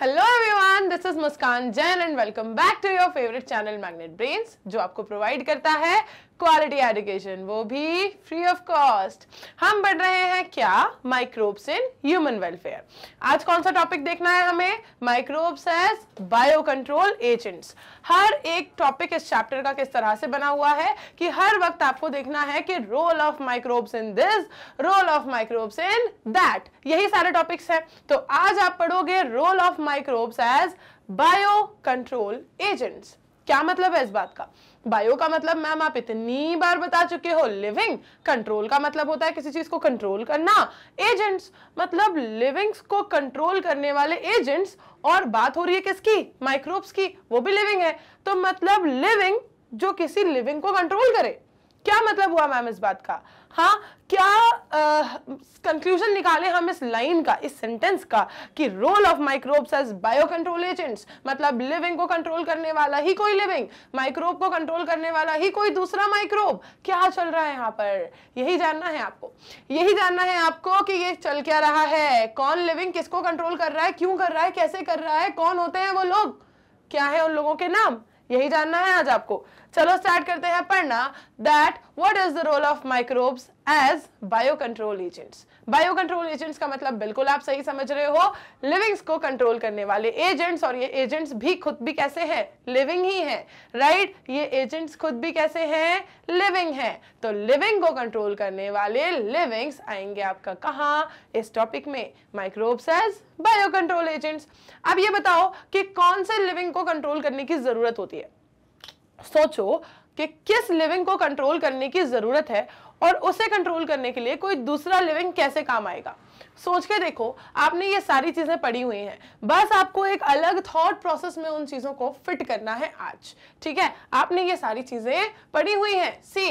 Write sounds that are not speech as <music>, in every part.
Hello everyone this is Muskan Jain and welcome back to your favourite channel Magnet Brains जो आपको provide करता है quality education वो भी फ्री ऑफ कॉस्ट हम बढ़ रहे हैं क्या माइक्रोब्स इन ह्यूमन वेलफेयर आज कौन सा टॉपिक देखना है हमें microbes as bio control agents हर एक टॉपिक इस चैप्टर का किस तरह से बना हुआ है कि हर वक्त आपको देखना है कि role of microbes in this role of microbes in that यही सारे टॉपिक्स हैं तो आज आप पढ़ोगे role of microbes as bio control agents क्या मतलब है इस बात का बायो का मतलब मैम आप इतनी बार बता चुके हो लिविंग कंट्रोल का मतलब होता है किसी चीज को कंट्रोल करना एजेंट्स मतलब लिविंग्स को कंट्रोल करने वाले एजेंट्स और बात हो रही है किसकी माइक्रोब्स की वो भी लिविंग है तो मतलब लिविंग जो किसी लिविंग को कंट्रोल करे क्या मतलब हुआ मैम इस बात का हाँ क्या कंक्लूजन निकाले हम इस लाइन का इस सेंटेंस का कि role of microbes as bio control agents मतलब लिविंग को कंट्रोल करने वाला ही कोई लिविंग माइक्रोब को कंट्रोल करने वाला ही कोई दूसरा माइक्रोब क्या चल रहा है यहाँ पर यही जानना है आपको यही जानना है आपको कि ये चल क्या रहा है कौन लिविंग किसको कंट्रोल कर रहा है क्यों कर रहा है कैसे कर रहा है कौन होते हैं वो लोग क्या है उन लोगों के नाम यही जानना है आज आपको चलो स्टार्ट करते हैं पढ़ना that what is the role of microbes as bio control agents bio control agents का मतलब बिल्कुल आप सही समझ रहे हो लिविंग्स को कंट्रोल करने वाले एजेंट्स और ये एजेंट्स भी खुद भी कैसे हैं लिविंग ही हैं राइट right? ये एजेंट्स खुद भी कैसे हैं लिविंग हैं तो लिविंग को कंट्रोल करने वाले लिविंग्स आएंगे आपका कहा इस टॉपिक में microbes as bio control agents अब ये बताओ कि कौन से लिविंग को कंट्रोल करने की ज़रूरत होती है सोचो कि किस लिविंग को कंट्रोल करने की ज़रूरत है और उसे कंट्रोल करने के लिए कोई दूसरा लिविंग कैसे काम आएगा सोच के देखो आपने ये सारी चीज़ें पढ़ी हुई हैं बस आपको एक अलग थॉट प्रोसेस में उन चीज़ों को फिट करना है आज ठीक है आपने ये सारी चीज़ें पढ़ी हुई हैं सी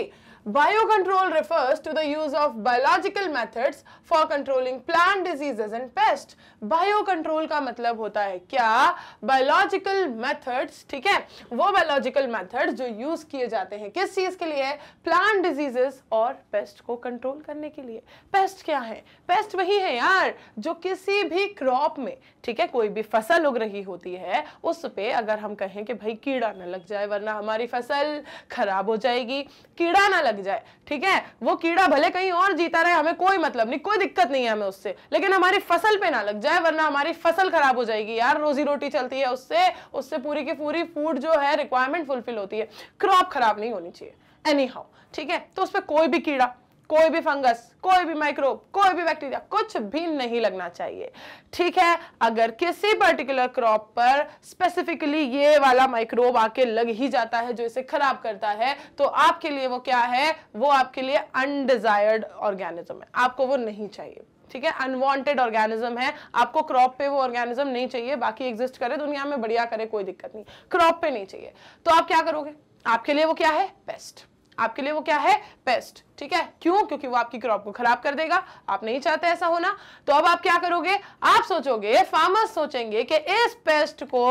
Biocontrol refers to the use of biological methods for controlling plant diseases and pest. Biocontrol का मतलब होता है क्या biological methods ठीक है वो biological methods जो use किए जाते हैं किस चीज़ के लिए plant diseases और pest को control करने के लिए pest क्या है pest वही है यार जो किसी भी crop में ठीक है कोई भी फसल उग रही होती है उस पे अगर हम कहें कि भाई कीड़ा ना लग जाए वरना हमारी फसल खराब हो जाएगी कीड़ा ना लग लग जाए ठीक है वो कीड़ा भले कहीं और जीता रहे हमें कोई मतलब नहीं कोई दिक्कत नहीं है हमें उससे लेकिन हमारी फसल पे ना लग जाए वरना हमारी फसल खराब हो जाएगी यार रोजी रोटी चलती है उससे उससे पूरी की पूरी फूड जो है रिक्वायरमेंट फुलफिल होती है क्रॉप खराब नहीं होनी चाहिए एनी हाउ ठीक है तो उस पर कोई भी कीड़ा कोई भी फंगस कोई भी माइक्रोब कोई भी बैक्टीरिया कुछ भी नहीं लगना चाहिए ठीक है अगर किसी पर्टिकुलर क्रॉप पर स्पेसिफिकली ये वाला माइक्रोब आके लग ही जाता है जो इसे खराब करता है तो आपके लिए वो क्या है वो आपके लिए अनडिजायर्ड ऑर्गेनिज्म है आपको वो नहीं चाहिए ठीक है अनवांटेड ऑर्गेनिज्म है आपको क्रॉप पे वो ऑर्गेनिज्म नहीं चाहिए बाकी एग्जिस्ट करे दुनिया में बढ़िया करे कोई दिक्कत नहीं क्रॉप पे नहीं चाहिए तो आप क्या करोगे आपके लिए वो क्या है बेस्ट आपके लिए वो क्या है पेस्ट ठीक है क्यों क्योंकि वो आपकी क्रॉप को खराब कर देगा आप नहीं चाहते ऐसा होना तो अब आप क्या करोगे आप सोचोगे फार्मर्स सोचेंगे कि इस पेस्ट को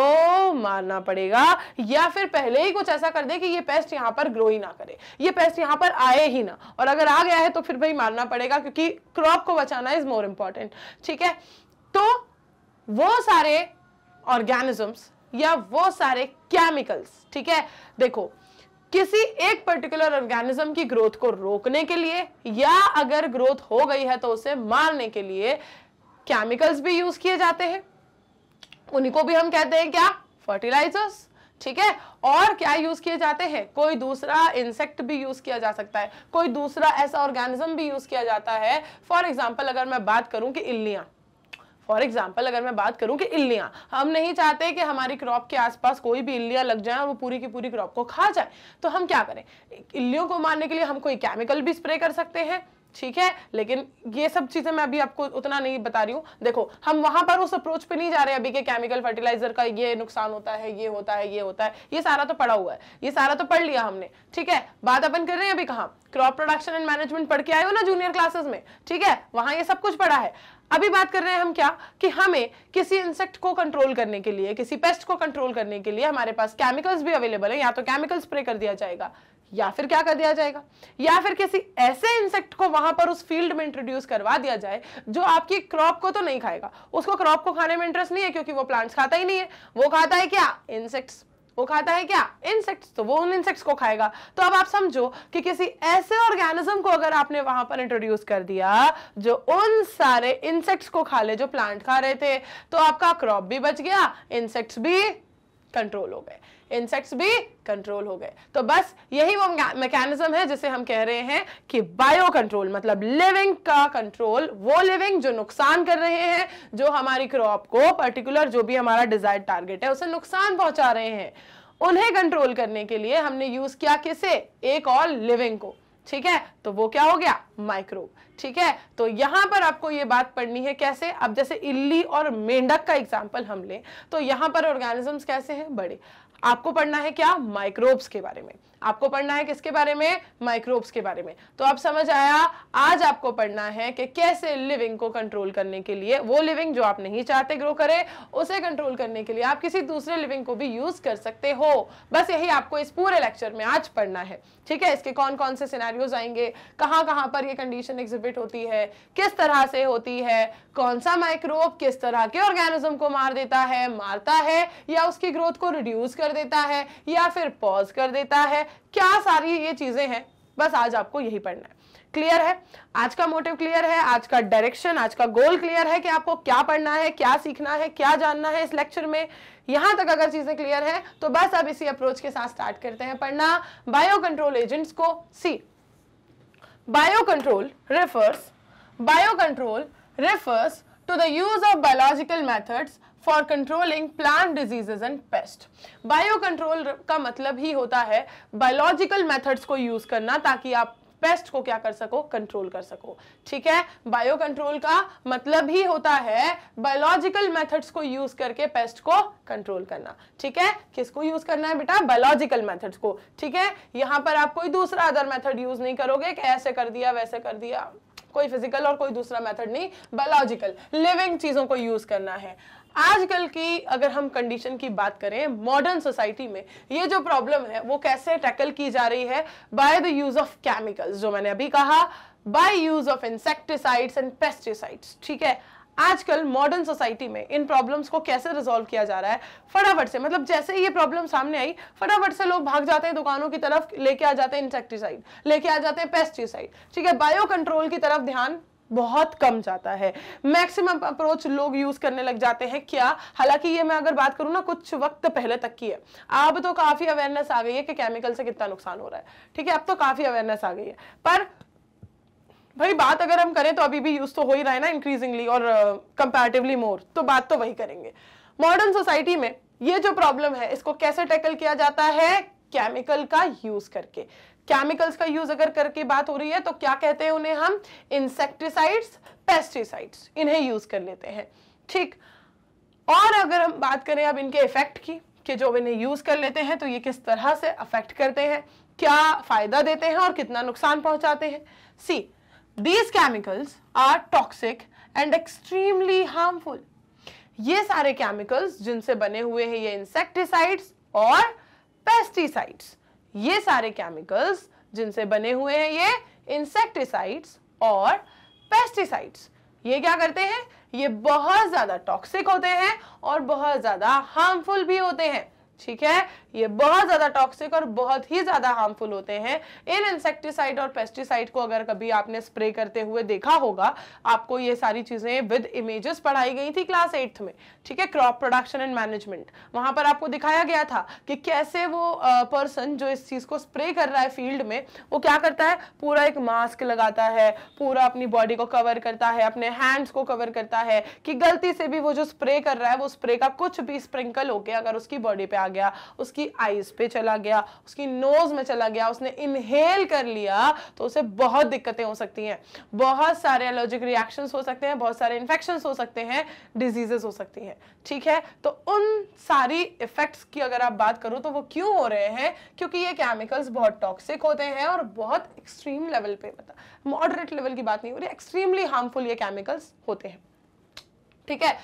मारना पड़ेगा या फिर पहले ही कुछ ऐसा कर दे कि ये पेस्ट यहां पर ग्रो ही ना करे ये पेस्ट यहां पर आए ही ना और अगर आ गया है तो फिर भाई मारना पड़ेगा क्योंकि क्रॉप को बचाना इज मोर इंपॉर्टेंट ठीक है तो वो सारे ऑर्गेनिजम्स या वो सारे केमिकल्स ठीक है देखो किसी एक पर्टिकुलर ऑर्गेनिज्म की ग्रोथ को रोकने के लिए या अगर ग्रोथ हो गई है तो उसे मारने के लिए केमिकल्स भी यूज किए जाते हैं उन्हीं को भी हम कहते हैं क्या फर्टिलाइजर्स ठीक है और क्या यूज किए जाते हैं कोई दूसरा इंसेक्ट भी यूज किया जा सकता है कोई दूसरा ऐसा ऑर्गेनिज्म भी यूज किया जाता है फॉर एग्जाम्पल अगर मैं बात करूं कि इल्लियां फॉर एग्जाम्पल अगर मैं बात करूँ कि इल्लियाँ हम नहीं चाहते कि हमारी क्रॉप के आसपास कोई भी इल्लियाँ लग जाए और वो पूरी की पूरी क्रॉप को खा जाए तो हम क्या करें इल्लियों को मारने के लिए हम कोई केमिकल भी स्प्रे कर सकते हैं ठीक है लेकिन ये सब चीज़ें मैं अभी आपको उतना नहीं बता रही हूँ देखो हम वहां पर उस अप्रोच पे नहीं जा रहे अभी के केमिकल फर्टिलाइजर का ये नुकसान होता है ये होता है ये होता है ये सारा तो पड़ा हुआ है ये सारा तो पढ़ लिया हमने ठीक है बात अपन कर रहे हैं अभी कहा क्रॉप प्रोडक्शन एंड मैनेजमेंट पढ़ के आए हो ना जूनियर क्लासेस में ठीक है वहाँ ये सब कुछ पढ़ा है अभी बात कर रहे हैं हम क्या कि हमें किसी इंसेक्ट को कंट्रोल करने के लिए किसी पेस्ट को कंट्रोल करने के लिए हमारे पास केमिकल्स भी अवेलेबल है या तो केमिकल स्प्रे कर दिया जाएगा या फिर क्या कर दिया जाएगा या फिर किसी ऐसे इंसेक्ट को वहां पर उस फील्ड में इंट्रोड्यूस करवा दिया जाए जो आपकी क्रॉप को तो नहीं खाएगा उसको क्रॉप को खाने में इंटरेस्ट नहीं है क्योंकि वो प्लांट्स खाता ही नहीं है वो खाता है क्या इंसेक्ट्स वो खाता है क्या इंसेक्ट्स तो वो उन इंसेक्ट्स को खाएगा तो अब आप समझो कि किसी ऐसे ऑर्गेनिज्म को अगर आपने वहां पर इंट्रोड्यूस कर दिया जो उन सारे इंसेक्ट्स को खा ले जो प्लांट खा रहे थे तो आपका क्रॉप भी बच गया इंसेक्ट्स भी कंट्रोल हो गए इंसेक्ट्स भी कंट्रोल हो गए तो बस यही वो मैकेनिज्म है जिसे हम कह रहे हैं कि बायो कंट्रोल मतलब लिविंग का कंट्रोल वो लिविंग जो नुकसान कर रहे हैं जो हमारी क्रॉप को पर्टिकुलर जो भी हमारा डिजायर्ड टारगेट है उसे नुकसान पहुंचा रहे हैं उन्हें कंट्रोल करने के लिए हमने यूज किया किसे एक और लिविंग को ठीक है तो वो क्या हो गया माइक्रोब ठीक है तो यहां पर आपको ये बात पढ़नी है कैसे अब जैसे इल्ली और मेंढक का एग्जाम्पल हम लें तो यहां पर ऑर्गेनिजम्स कैसे हैं बड़े आपको पढ़ना है क्या माइक्रोब्स के बारे में आपको पढ़ना है किसके बारे में माइक्रोब्स के बारे में तो आप समझ आया आज आपको पढ़ना है कि कैसे लिविंग को कंट्रोल करने के लिए वो लिविंग जो आप नहीं चाहते ग्रो करे उसे कंट्रोल करने के लिए आप किसी दूसरे लिविंग को भी यूज कर सकते हो बस यही आपको इस पूरे लेक्चर में आज पढ़ना है ठीक है इसके कौन कौन से सिनारियोज आएंगे कहाँ कहाँ पर ये कंडीशन एग्जिबिट होती है किस तरह से होती है कौन सा माइक्रोब किस तरह के ऑर्गेनिज्म को मार देता है मारता है या उसकी ग्रोथ को रिड्यूस कर देता है या फिर पॉज कर देता है क्या सारी ये चीज़ें हैं बस आज आपको यही पढ़ना है क्लियर है आज का मोटिव क्लियर है आज का डायरेक्शन आज का गोल क्लियर है कि आपको क्या पढ़ना है क्या सीखना है क्या जानना है इस लेक्चर में यहां तक अगर चीज़ें क्लियर है तो बस अब इसी अप्रोच के साथ स्टार्ट करते हैं पढ़ना बायो कंट्रोल एजेंट्स को see bio control refers bio control refers to the use of biological methods for controlling plant diseases and pest bio control का मतलब ही होता है बायोलॉजिकल मेथड्स को यूज करना ताकि आप पेस्ट को क्या कर सको कंट्रोल कर सको ठीक है बायो कंट्रोल का मतलब ही होता है बायोलॉजिकल मेथड्स को यूज करके पेस्ट को कंट्रोल करना ठीक है किसको यूज करना है बेटा बायोलॉजिकल मेथड्स को ठीक है यहाँ पर आप कोई दूसरा अदर मेथड यूज नहीं करोगे कि ऐसे कर दिया वैसे कर दिया कोई फिजिकल और कोई दूसरा मेथड नहीं बायोलॉजिकल लिविंग चीजों को यूज करना है आजकल की अगर हम कंडीशन की बात करें मॉडर्न सोसाइटी में ये जो प्रॉब्लम है वो कैसे टैकल की जा रही है by the use of chemicals जो मैंने अभी कहा by use of insecticides and pesticides ठीक है आजकल मॉडर्न सोसाइटी में इन प्रॉब्लम्स को कैसे रिजॉल्व किया जा रहा है फटाफट से मतलब जैसे ही ये प्रॉब्लम सामने आई फटाफट से लोग भाग जाते हैं दुकानों की तरफ लेके आ जाते हैं इंसेक्टिसाइड लेके आ जाते हैं पेस्टिसाइड ठीक है बायो कंट्रोल की तरफ ध्यान बहुत कम जाता है मैक्सिमम अप्रोच लोग यूज करने लग जाते हैं क्या हालांकि ये मैं अगर बात करूं ना कुछ वक्त पहले तक की है अब तो काफी अवेयरनेस आ गई है कि केमिकल से कितना नुकसान हो रहा है ठीक है अब तो काफी अवेयरनेस आ गई है पर भाई बात अगर हम करें तो अभी भी यूज तो हो ही रहा है ना इंक्रीजिंगली और कंपेरेटिवली uh, मोर तो बात तो वही करेंगे मॉडर्न सोसाइटी में ये जो प्रॉब्लम है इसको कैसे टैकल किया जाता है केमिकल का यूज करके केमिकल्स का यूज अगर करके बात हो रही है तो क्या कहते हैं उन्हें हम इंसेक्टिसाइड्स पेस्टिसाइड्स इन्हें यूज कर लेते हैं ठीक और अगर हम बात करें अब इनके इफेक्ट की कि जो इन्हें यूज कर लेते हैं तो ये किस तरह से अफेक्ट करते हैं क्या फायदा देते हैं और कितना नुकसान पहुंचाते हैं see these chemicals are toxic and extremely harmful ये सारे केमिकल्स जिनसे बने हुए हैं ये इंसेक्टिसाइड्स और पेस्टिसाइड्स ये सारे केमिकल्स जिनसे बने हुए हैं ये इंसेक्टिसाइड्स और पेस्टिसाइड्स ये क्या करते हैं ये बहुत ज़्यादा टॉक्सिक होते हैं और बहुत ज़्यादा हार्मफुल भी होते हैं ठीक है ये बहुत ज़्यादा टॉक्सिक और बहुत ही ज़्यादा हार्मफुल होते हैं इन इंसेक्टिसाइड और पेस्टिसाइड को अगर कभी आपने स्प्रे करते हुए देखा होगा आपको ये सारी चीज़ें विद इमेजेस पढ़ाई गई थी क्लास एट्थ में ठीक है क्रॉप प्रोडक्शन एंड मैनेजमेंट वहां पर आपको दिखाया गया था कि कैसे वो पर्सन जो इस चीज़ को स्प्रे कर रहा है फील्ड में वो क्या करता है पूरा एक मास्क लगाता है पूरा अपनी बॉडी को कवर करता है अपने हैंड्स को कवर करता है कि गलती से भी वो जो स्प्रे कर रहा है वो स्प्रे का कुछ भी स्प्रिंकल होके अगर उसकी बॉडी पे आ गया उसकी उसकी आईज पे चला गया उसकी नोज में चला गया उसने इनहेल कर लिया तो उसे बहुत दिक्कतें हो सकती हैं बहुत सारे एलर्जिक रिएक्शंस हो सकते हैं बहुत सारे इन्फेक्शन हो सकते हैं डिजीजेस हो सकती हैं ठीक है तो उन सारी इफेक्ट्स की अगर आप बात करो तो वो क्यों हो रहे हैं क्योंकि ये केमिकल्स बहुत टॉक्सिक होते हैं और बहुत एक्सट्रीम लेवल पे मतलब मॉडरेट लेवल की बात नहीं हो रही एक्सट्रीमली हार्मफुल ये केमिकल्स होते हैं ठीक है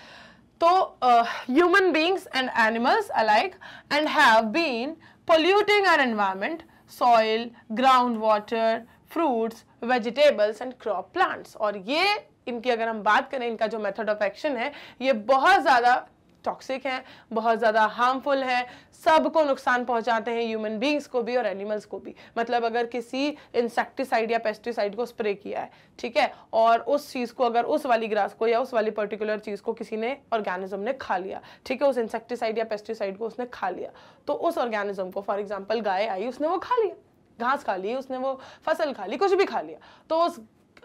तो human beings and animals alike and have been polluting our environment soil ground water fruits vegetables and crop plants और ये इनकी अगर हम बात करें इनका जो मेथड ऑफ एक्शन है ये बहुत ज़्यादा टॉक्सिक हैं बहुत ज़्यादा हार्मफुल हैं सबको नुकसान पहुंचाते हैं ह्यूमन बींग्स को भी और एनिमल्स को भी मतलब अगर किसी इंसेक्टिसाइड या पेस्टिसाइड को स्प्रे किया है ठीक है और उस चीज़ को अगर उस वाली ग्रास को या उस वाली पर्टिकुलर चीज़ को किसी ने ऑर्गेनिज्म ने खा लिया ठीक है उस इंसेक्टिसाइड या पेस्टिसाइड को उसने खा लिया तो उस ऑर्गेनिज्म को फॉर एग्जाम्पल गाय आई उसने वो खा लिया घास खा ली उसने वो फसल खा ली कुछ भी खा लिया तो उस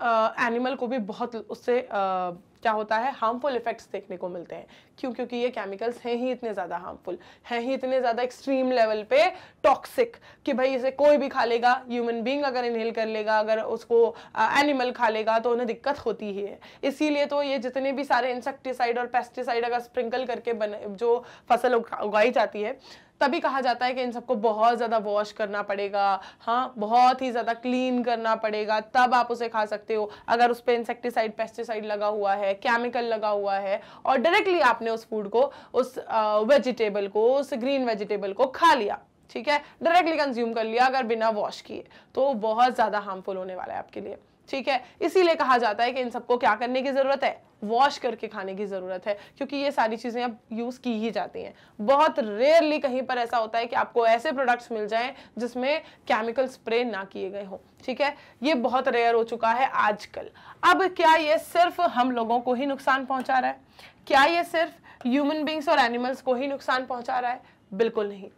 एनिमल uh, को भी बहुत उससे क्या होता है हार्मफुल इफेक्ट्स देखने को मिलते हैं क्यों क्योंकि ये केमिकल्स हैं ही इतने ज़्यादा हार्मफुल हैं ही इतने ज़्यादा एक्सट्रीम लेवल पे टॉक्सिक कि भाई इसे कोई भी खा लेगा ह्यूमन बींग अगर इनहेल कर लेगा अगर उसको एनिमल खा लेगा तो उन्हें दिक्कत होती ही है इसीलिए तो ये जितने भी सारे इंसेक्टिसाइड और पेस्टिसाइड अगर स्प्रिंकल करके बने जो फसल उगाई जाती है तभी कहा जाता है कि इन सबको बहुत ज़्यादा वॉश करना पड़ेगा हाँ बहुत ही ज़्यादा क्लीन करना पड़ेगा तब आप उसे खा सकते हो अगर उस पर इंसेक्टिसाइड पेस्टिसाइड लगा हुआ है केमिकल लगा हुआ है और डायरेक्टली आपने उस फूड को उस वेजिटेबल को उस ग्रीन वेजिटेबल को खा लिया ठीक है डायरेक्टली कंज्यूम कर लिया अगर बिना वॉश किए तो बहुत ज़्यादा हार्मफुल होने वाला है आपके लिए ठीक है इसीलिए कहा जाता है कि इन सबको क्या करने की ज़रूरत है वॉश करके खाने की ज़रूरत है क्योंकि ये सारी चीज़ें अब यूज़ की ही जाती हैं बहुत रेयरली कहीं पर ऐसा होता है कि आपको ऐसे प्रोडक्ट्स मिल जाएं जिसमें केमिकल स्प्रे ना किए गए हों ठीक है ये बहुत रेयर हो चुका है आजकल अब क्या ये सिर्फ हम लोगों को ही नुकसान पहुंचा रहा है क्या ये सिर्फ ह्यूमन बींग्स और एनिमल्स को ही नुकसान पहुंचा रहा है बिल्कुल नहीं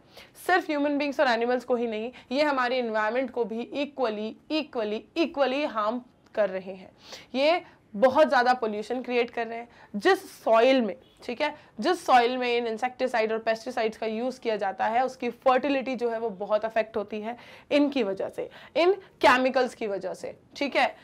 सिर्फ ह्यूमन बींग्स और एनिमल्स को ही नहीं ये हमारे इन्वायरमेंट को भी इक्वली इक्वली इक्वली हार्म कर रहे हैं ये बहुत ज़्यादा पोल्यूशन क्रिएट कर रहे हैं जिस सॉइल में ठीक है जिस सॉइल में इन इंसेक्टिसाइड और पेस्टिसाइड्स का यूज़ किया जाता है उसकी फर्टिलिटी जो है वो बहुत अफेक्ट होती है इनकी वजह से इन केमिकल्स की वजह से ठीक है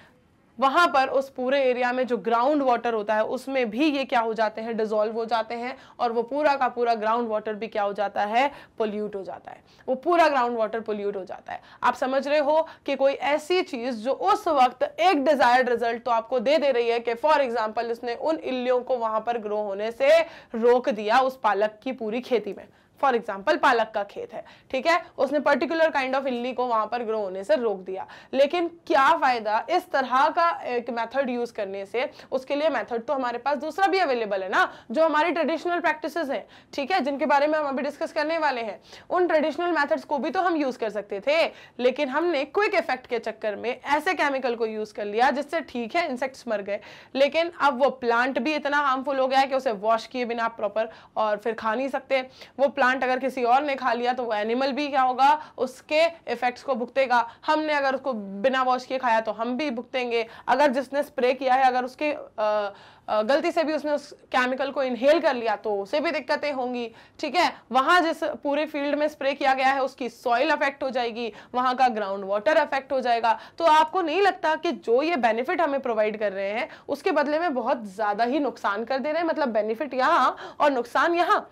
वहां पर उस पूरे एरिया में जो ग्राउंड वाटर होता है उसमें भी ये क्या हो जाते हैं डिजोल्व हो जाते हैं और वो पूरा का पूरा ग्राउंड वाटर भी क्या हो जाता है पोल्यूट हो जाता है वो पूरा ग्राउंड वाटर पोल्यूट हो जाता है आप समझ रहे हो कि कोई ऐसी चीज जो उस वक्त एक डिजायर्ड रिजल्ट तो आपको दे दे रही है कि फॉर एग्जाम्पल उसने उन इल्लियों को वहां पर ग्रो होने से रोक दिया उस पालक की पूरी खेती में फॉर एग्जाम्पल पालक का खेत है ठीक है उसने पर्टिकुलर काइंड ऑफ इल्ली को वहां पर ग्रो होने से रोक दिया लेकिन क्या फायदा इस तरह का एक मेथड यूज करने से उसके लिए मेथड तो हमारे पास दूसरा भी अवेलेबल है ना जो हमारी ट्रेडिशनल प्रैक्टिस हैं ठीक है जिनके बारे में हम अभी डिस्कस करने वाले हैं उन ट्रेडिशनल मैथड्स को भी तो हम यूज कर सकते थे लेकिन हमने क्विक इफेक्ट के चक्कर में ऐसे केमिकल को यूज कर लिया जिससे ठीक है इंसेक्ट्स मर गए लेकिन अब वो प्लांट भी इतना हार्मफुल हो गया है कि उसे वॉश किए बिना प्रॉपर और फिर खा नहीं सकते वो प्लांट प्लांट अगर किसी और ने खा लिया तो वो एनिमल भी क्या होगा उसके इफेक्ट्स को भुगतेगा हमने अगर उसको बिना वॉश किए खाया तो हम भी भुगतेंगे अगर जिसने स्प्रे किया है अगर उसके आ, गलती से भी उसने उस केमिकल को इनहेल कर लिया तो उसे भी दिक्कतें होंगी ठीक है वहाँ जिस पूरे फील्ड में स्प्रे किया गया है उसकी सॉइल अफेक्ट हो जाएगी वहाँ का ग्राउंड वाटर अफेक्ट हो जाएगा तो आपको नहीं लगता कि जो ये बेनिफिट हमें प्रोवाइड कर रहे हैं उसके बदले में बहुत ज़्यादा ही नुकसान कर दे रहे हैं मतलब बेनिफिट यहाँ और नुकसान यहाँ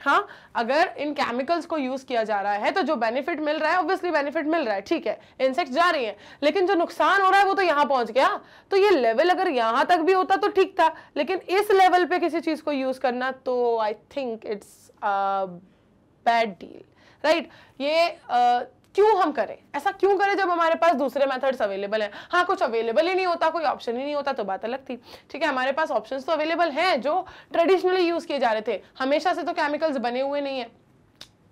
हाँ अगर इन केमिकल्स को यूज़ किया जा रहा है तो जो बेनिफिट मिल रहा है ऑब्वियसली बेनिफिट मिल रहा है ठीक है इंसेक्ट जा रही है लेकिन जो नुकसान हो रहा है वो तो यहाँ पहुंच गया तो ये लेवल अगर यहाँ तक भी होता तो ठीक था लेकिन इस लेवल पे किसी चीज़ को यूज़ करना तो I think it's bad deal right ये uh, क्यों हम करें ऐसा क्यों करें जब हमारे पास दूसरे मेथड्स अवेलेबल हैं हाँ कुछ अवेलेबल ही नहीं होता कोई ऑप्शन ही नहीं होता तो बात अलग थी ठीक है हमारे पास ऑप्शंस तो अवेलेबल हैं जो ट्रेडिशनली यूज़ किए जा रहे थे हमेशा से तो केमिकल्स बने हुए नहीं है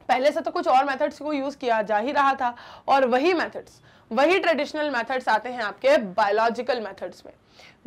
पहले से तो कुछ और मेथड्स को यूज़ किया जा ही रहा था और वही मेथड्स वही ट्रेडिशनल मेथड्स आते हैं आपके बायोलॉजिकल मेथड्स में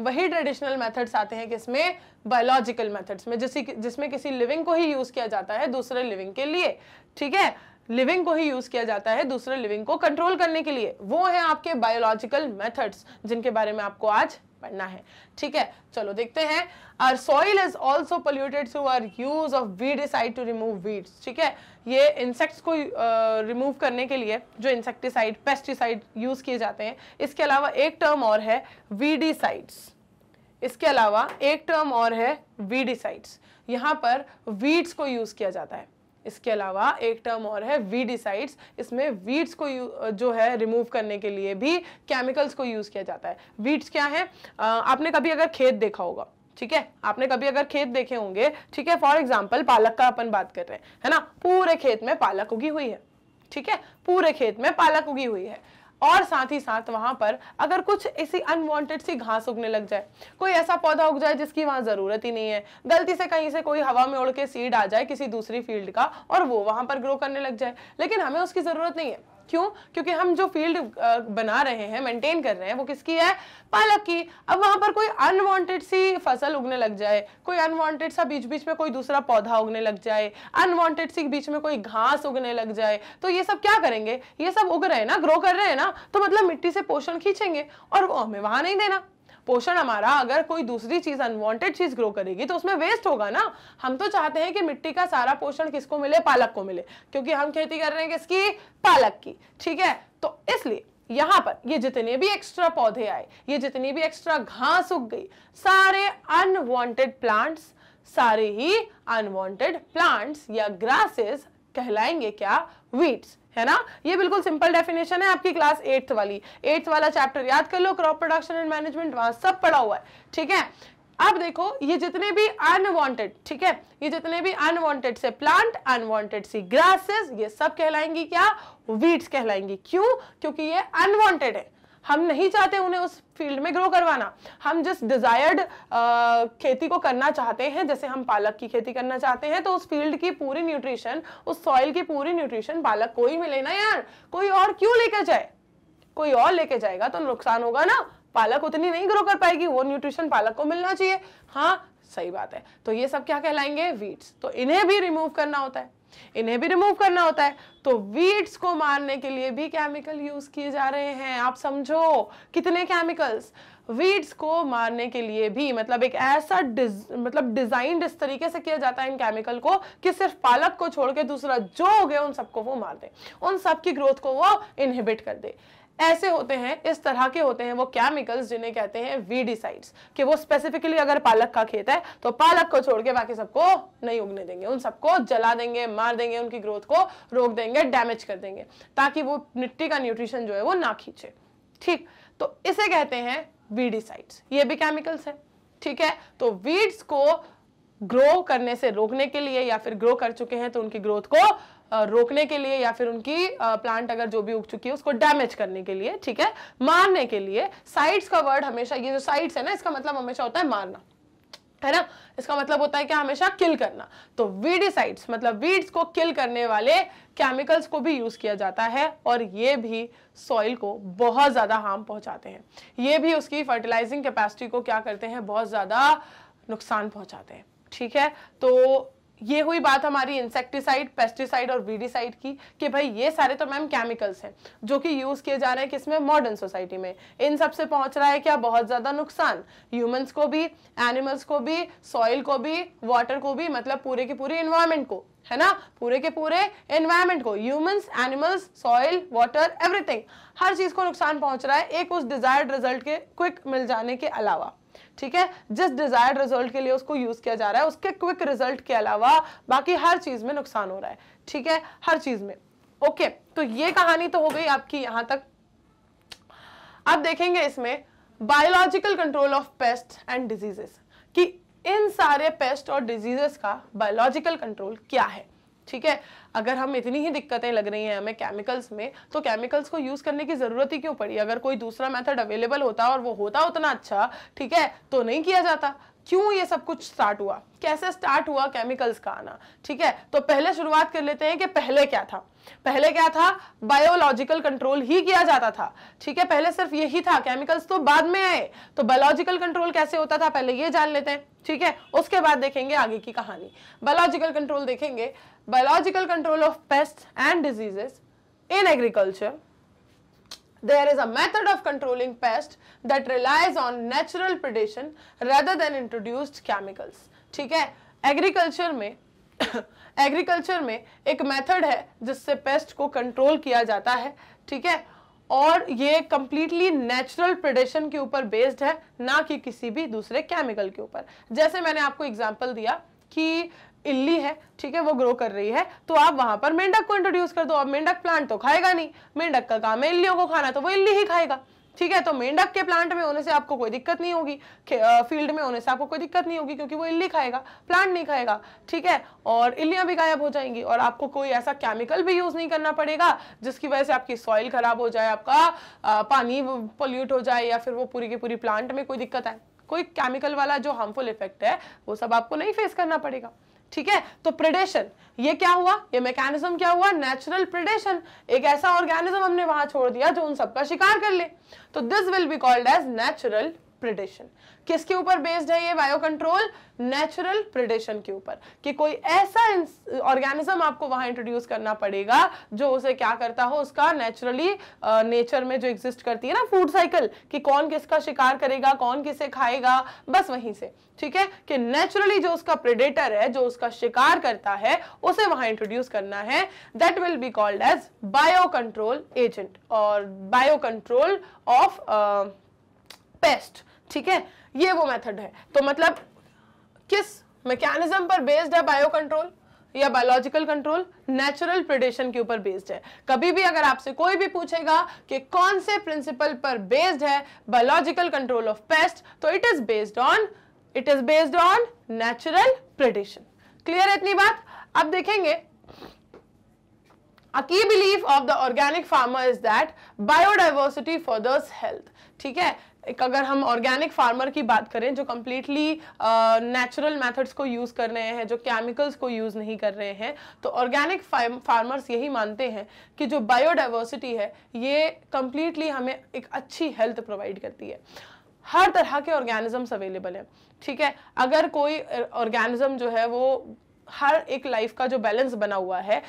वही ट्रेडिशनल मेथड्स आते हैं किसमें बायोलॉजिकल मेथड्स में जिसमें किसी लिविंग को ही यूज़ किया जाता है दूसरे लिविंग के लिए ठीक है लिविंग को ही यूज किया जाता है दूसरे लिविंग को कंट्रोल करने के लिए वो है आपके बायोलॉजिकल मेथड्स जिनके बारे में आपको आज पढ़ना है ठीक है चलो देखते हैं our soil is also polluted through our use of weedicide to remove weeds ठीक है ये इंसेक्ट्स को रिमूव uh, करने के लिए जो इंसेक्टिसाइड पेस्टिसाइड यूज किए जाते हैं इसके अलावा एक टर्म और है वीडिसाइड्स इसके अलावा एक टर्म और है वीडिसाइड्स यहाँ पर वीड्स को यूज किया जाता है इसके अलावा एक टर्म और है वीडिसाइड्स इसमें वीड्स को जो है रिमूव करने के लिए भी केमिकल्स को यूज़ किया जाता है वीड्स क्या है आपने कभी अगर खेत देखा होगा ठीक है आपने कभी अगर खेत देखे होंगे ठीक है फॉर एग्जाम्पल पालक का अपन बात कर रहे हैं है ना पूरे खेत में पालक उगी हुई है ठीक है पूरे खेत में पालक उगी हुई है और साथ ही साथ वहाँ पर अगर कुछ ऐसी अनवांटेड सी घास उगने लग जाए कोई ऐसा पौधा उग जाए जिसकी वहाँ ज़रूरत ही नहीं है गलती से कहीं से कोई हवा में उड़ के सीड आ जाए किसी दूसरी फील्ड का और वो वहाँ पर ग्रो करने लग जाए लेकिन हमें उसकी ज़रूरत नहीं है क्यों क्योंकि हम जो फील्ड बना रहे हैं मेंटेन कर रहे हैं वो किसकी है पालक की अब वहां पर कोई अनवांटेड सी फसल उगने लग जाए कोई अनवांटेड सा बीच बीच में कोई दूसरा पौधा उगने लग जाए अनवांटेड सी बीच में कोई घास उगने लग जाए तो ये सब क्या करेंगे ये सब उग रहे हैं ना ग्रो कर रहे हैं ना तो मतलब मिट्टी से पोषण खींचेंगे और वो हमें वहां नहीं देना पोषण हमारा अगर कोई दूसरी चीज अनवांटेड चीज ग्रो करेगी तो उसमें वेस्ट होगा ना हम तो चाहते हैं कि मिट्टी का सारा पोषण किसको मिले पालक को मिले क्योंकि हम खेती कर रहे हैं किसकी पालक की ठीक है तो इसलिए यहां पर ये जितने भी एक्स्ट्रा पौधे आए ये जितनी भी एक्स्ट्रा घास उग गई सारे अनवांटेड प्लांट्स सारे ही अनवांटेड प्लांट्स या ग्रासेस कहलाएंगे क्या वीट्स है ना ये बिल्कुल सिंपल डेफिनेशन है आपकी क्लास एट्थ वाली एट्थ वाला चैप्टर याद कर लो क्रॉप प्रोडक्शन एंड मैनेजमेंट वहां सब पड़ा हुआ है ठीक है अब देखो ये जितने भी अनवांटेड ठीक है ये जितने भी अनवांटेड से प्लांट अनवांटेड सी ग्रासेस ये सब कहलाएंगी क्या वीड्स कहलाएंगी क्यों क्योंकि ये अनवांटेड है हम नहीं चाहते उन्हें उस फील्ड में ग्रो करवाना हम जिस डिज़ायर्ड uh, खेती को करना चाहते हैं जैसे हम पालक की खेती करना चाहते हैं तो उस फील्ड की पूरी न्यूट्रिशन उस सॉइल की पूरी न्यूट्रिशन पालक को ही मिले ना यार कोई और क्यों लेकर जाए कोई और लेके जाएगा तो नुकसान होगा ना पालक उतनी नहीं ग्रो कर पाएगी वो न्यूट्रिशन पालक को मिलना चाहिए हाँ सही बात है तो ये सब क्या कहलाएंगे वीट्स तो इन्हें भी रिमूव करना होता है इन्हें भी रिमूव करना होता है तो वीड्स को मारने के लिए भी केमिकल यूज किए जा रहे हैं आप समझो कितने केमिकल्स वीड्स को मारने के लिए भी मतलब एक ऐसा डिज, मतलब डिजाइंड इस तरीके से किया जाता है इन केमिकल को कि सिर्फ पालक को छोड़ के दूसरा जो हो गया उन सबको वो मार दे उन सबकी ग्रोथ को वो इनहिबिट कर दे ऐसे होते हैं इस तरह के होते हैं वो केमिकल्स जिन्हें कहते हैं वीडिसाइड्स कि वो स्पेसिफिकली अगर पालक का खेत है तो पालक को छोड़ के बाकी सबको नहीं उगने देंगे उन सबको जला देंगे मार देंगे उनकी ग्रोथ को रोक देंगे डैमेज कर देंगे ताकि वो मिट्टी का न्यूट्रिशन जो है वो ना खींचे ठीक तो इसे कहते हैं वीडिसाइड्स ये भी केमिकल्स है ठीक है तो वीड्स को ग्रो करने से रोकने के लिए या फिर ग्रो कर चुके हैं तो उनकी ग्रोथ को रोकने के लिए या फिर उनकी प्लांट अगर जो भी उग चुकी है उसको डैमेज करने के लिए ठीक है मारने के लिए साइड्स का वर्ड हमेशा ये जो साइड्स है ना इसका मतलब हमेशा होता है मारना है ना इसका मतलब होता है क्या हमेशा किल करना तो वीडिसाइड्स मतलब वीड्स को किल करने वाले केमिकल्स को भी यूज़ किया जाता है और ये भी सॉइल को बहुत ज़्यादा हार्म पहुंचाते हैं ये भी उसकी फर्टिलाइजिंग कैपेसिटी को क्या करते हैं बहुत ज़्यादा नुकसान पहुंचाते हैं ठीक है तो ये हुई बात हमारी इंसेक्टिसाइड पेस्टिसाइड और वीडिसाइड की कि भाई ये सारे तो मैम केमिकल्स हैं जो कि यूज़ किए जा रहे हैं किसमें मॉडर्न सोसाइटी में इन सब से पहुंच रहा है क्या बहुत ज़्यादा नुकसान ह्यूमंस को भी एनिमल्स को भी सॉइल को भी वाटर को भी मतलब पूरे के पूरे इन्वायरमेंट को है ना पूरे के पूरे एनवायरमेंट को humans animals soil water everything हर चीज़ को नुकसान पहुंच रहा है एक उस डिजायर्ड रिजल्ट के क्विक मिल जाने के अलावा ठीक है जिस डिजायर्ड रिजल्ट के लिए उसको यूज किया जा रहा है उसके क्विक रिजल्ट के अलावा बाकी हर चीज में नुकसान हो रहा है ठीक है हर चीज में ओके तो ये कहानी तो हो गई आपकी यहां तक अब देखेंगे इसमें biological control of pest and diseases कि इन सारे पेस्ट और डिजीजेस का बायोलॉजिकल कंट्रोल क्या है ठीक है अगर हम इतनी ही दिक्कतें लग रही हैं हमें केमिकल्स में तो केमिकल्स को यूज़ करने की ज़रूरत ही क्यों पड़ी अगर कोई दूसरा मेथड अवेलेबल होता और वो होता उतना अच्छा ठीक है तो नहीं किया जाता क्यों ये सब कुछ स्टार्ट हुआ कैसे स्टार्ट हुआ केमिकल्स का आना ठीक है तो पहले शुरुआत कर लेते हैं कि पहले क्या था पहले क्या था बायोलॉजिकल कंट्रोल ही किया जाता था ठीक है पहले सिर्फ यही था केमिकल्स तो बाद में आए तो बायोलॉजिकल कंट्रोल कैसे होता था पहले ये जान लेते हैं ठीक है उसके बाद देखेंगे आगे की कहानी बायोलॉजिकल कंट्रोल देखेंगे biological control of pest and diseases in agriculture there is a method of controlling pest that relies on natural predation rather than introduced chemicals ठीक है एग्रीकल्चर में एग्रीकल्चर <coughs> में एक मेथड है जिससे पेस्ट को कंट्रोल किया जाता है ठीक है और ये कम्प्लीटली नेचुरल प्रोडेशन के ऊपर बेस्ड है ना कि किसी भी दूसरे केमिकल के ऊपर जैसे मैंने आपको एग्जाम्पल दिया कि इल्ली है ठीक है वो ग्रो कर रही है तो आप वहां पर मेंढक को इंट्रोड्यूस कर दो अब मेंढक प्लांट तो खाएगा नहीं मेंढक का काम है इल्लियों को खाना तो वो इल्ली ही खाएगा ठीक है तो मेंढक के प्लांट में होने से आपको कोई दिक्कत नहीं होगी फील्ड में होने से आपको कोई दिक्कत नहीं होगी क्योंकि वो इल्ली खाएगा प्लांट नहीं खाएगा ठीक है और इल्लियां भी गायब हो जाएंगी और आपको कोई ऐसा केमिकल भी यूज़ नहीं करना पड़ेगा जिसकी वजह से आपकी सॉइल खराब हो जाए आपका पानी पोल्यूट हो जाए या फिर वो पूरी की पूरी प्लांट में कोई दिक्कत आए कोई केमिकल वाला जो हार्मफुल इफेक्ट है वो सब आपको नहीं फेस करना पड़ेगा ठीक है तो प्रिडेशन ये क्या हुआ ये मैकेनिज्म क्या हुआ नेचुरल प्रिडेशन एक ऐसा ऑर्गेनिज्म हमने वहां छोड़ दिया जो उन सबका शिकार कर ले तो this will be called as natural predation किसके ऊपर बेस्ड है ये बायो कंट्रोल नेचुरल प्रिडेशन के ऊपर कि कोई ऐसा ऑर्गेनिज्म आपको वहां इंट्रोड्यूस करना पड़ेगा जो उसे क्या करता हो उसका नेचुरली नेचर में जो एग्जिस्ट करती है ना फूड साइकिल कि कौन किसका शिकार करेगा कौन किसे खाएगा बस वहीं से ठीक है कि नेचुरली जो उसका प्रिडेटर है जो उसका शिकार करता है उसे वहां इंट्रोड्यूस करना है that will be called as bio control agent और bio control of pest uh, ठीक है ये वो मेथड है तो मतलब किस मैकेनिज्म पर बेस्ड है बायो कंट्रोल या बायोलॉजिकल कंट्रोल नेचुरल प्रिडेशन के ऊपर बेस्ड है कभी भी अगर आपसे कोई भी पूछेगा कि कौन से प्रिंसिपल पर बेस्ड है बायोलॉजिकल कंट्रोल ऑफ पेस्ट तो it is based on it is based on natural predation clear है इतनी बात अब देखेंगे A key belief of the organic farmer is that biodiversity दर्स health. ठीक है एक अगर हम ऑर्गेनिक फार्मर की बात करें जो कम्प्लीटली नेचुरल मेथड्स को यूज़ कर रहे हैं जो केमिकल्स को यूज़ नहीं कर रहे हैं तो ऑर्गेनिक फार्मर्स यही मानते हैं कि जो बायोडाइवर्सिटी है ये कम्प्लीटली हमें एक अच्छी हेल्थ प्रोवाइड करती है हर तरह के ऑर्गेनिजम्स अवेलेबल हैं ठीक है अगर कोई ऑर्गेनिज्म जो है वो हर एक लाइफ का जो बैलेंस बना हुआ है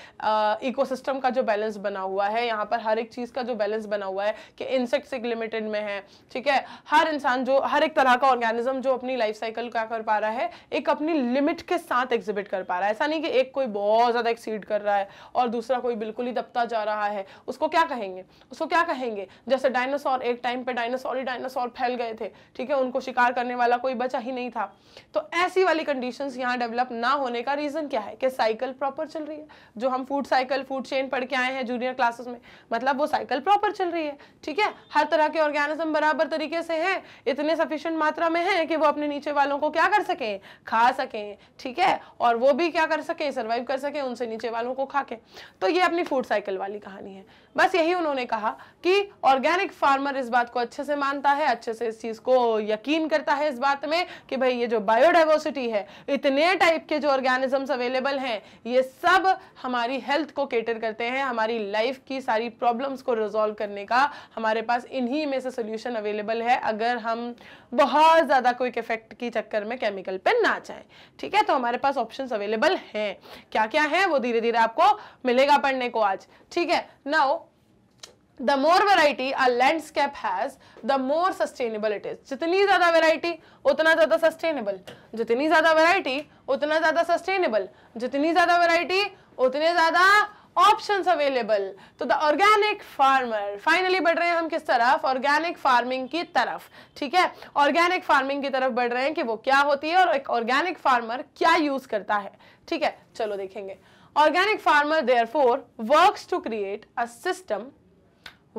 इकोसिस्टम का जो बैलेंस बना हुआ है यहाँ पर हर एक चीज़ का जो बैलेंस बना हुआ है कि इंसेक्ट्स एक लिमिटेड में है ठीक है हर इंसान जो हर एक तरह का ऑर्गेनिज्म जो अपनी लाइफ साइकिल क्या कर पा रहा है एक अपनी लिमिट के साथ एग्जिबिट कर पा रहा है ऐसा नहीं कि एक कोई बहुत ज़्यादा एक्सीड कर रहा है और दूसरा कोई बिल्कुल ही दबता जा रहा है उसको क्या कहेंगे उसको क्या कहेंगे जैसे डायनासोर एक टाइम पर डायनासोर ही डायनासोर फैल गए थे ठीक है उनको शिकार करने वाला कोई बचा ही नहीं था तो ऐसी वाली कंडीशन यहाँ डेवलप ना होने का रीज़न रीज़न क्या है कि साइकिल प्रॉपर चल रही है जो हम फूड साइकिल फूड चेन पढ़ के आए हैं जूनियर क्लासेस में मतलब वो साइकिल प्रॉपर चल रही है ठीक है हर तरह के ऑर्गेनिज्म बराबर तरीके से हैं इतने सफिशेंट मात्रा में हैं कि वो अपने नीचे वालों को क्या कर सकें खा सकें ठीक है और वो भी क्या कर सकें सर्वाइव कर सकें उनसे नीचे वालों को खा के तो ये अपनी फूड साइकिल वाली कहानी है बस यही उन्होंने कहा कि ऑर्गेनिक फार्मर इस बात को अच्छे से मानता है अच्छे से इस चीज़ को यकीन करता है इस बात में कि भाई ये जो बायोडाइवर्सिटी है इतने टाइप के जो ऑर्गेनिजम्स अवेलेबल हैं ये सब हमारी हेल्थ को केटर करते हैं हमारी लाइफ की सारी प्रॉब्लम्स को रिजोल्व करने का हमारे पास इन्हीं में से सोल्यूशन अवेलेबल है अगर हम बहुत ज़्यादा क्विक इफेक्ट की चक्कर में केमिकल पे ना चाहे ठीक है तो हमारे पास ऑप्शन अवेलेबल है क्या क्या है वो धीरे धीरे आपको मिलेगा पढ़ने को आज ठीक है now the more variety a landscape has the more sustainable it is जितनी ज्यादा वेराइटी उतना ज्यादा सस्टेनेबल जितनी ज्यादा वेराइटी उतना ज्यादा सस्टेनेबल जितनी ज्यादा वेराइटी उतने ज्यादा ऑप्शंस अवेलेबल तो द ऑर्गेनिक फार्मर फाइनली बढ़ रहे हैं हम किस तरफ ऑर्गेनिक फार्मिंग की तरफ ठीक है ऑर्गेनिक फार्मिंग की तरफ बढ़ रहे हैं कि वो क्या होती है और एक ऑर्गेनिक फार्मर क्या यूज करता है ठीक है चलो देखेंगे organic farmer therefore work to create a system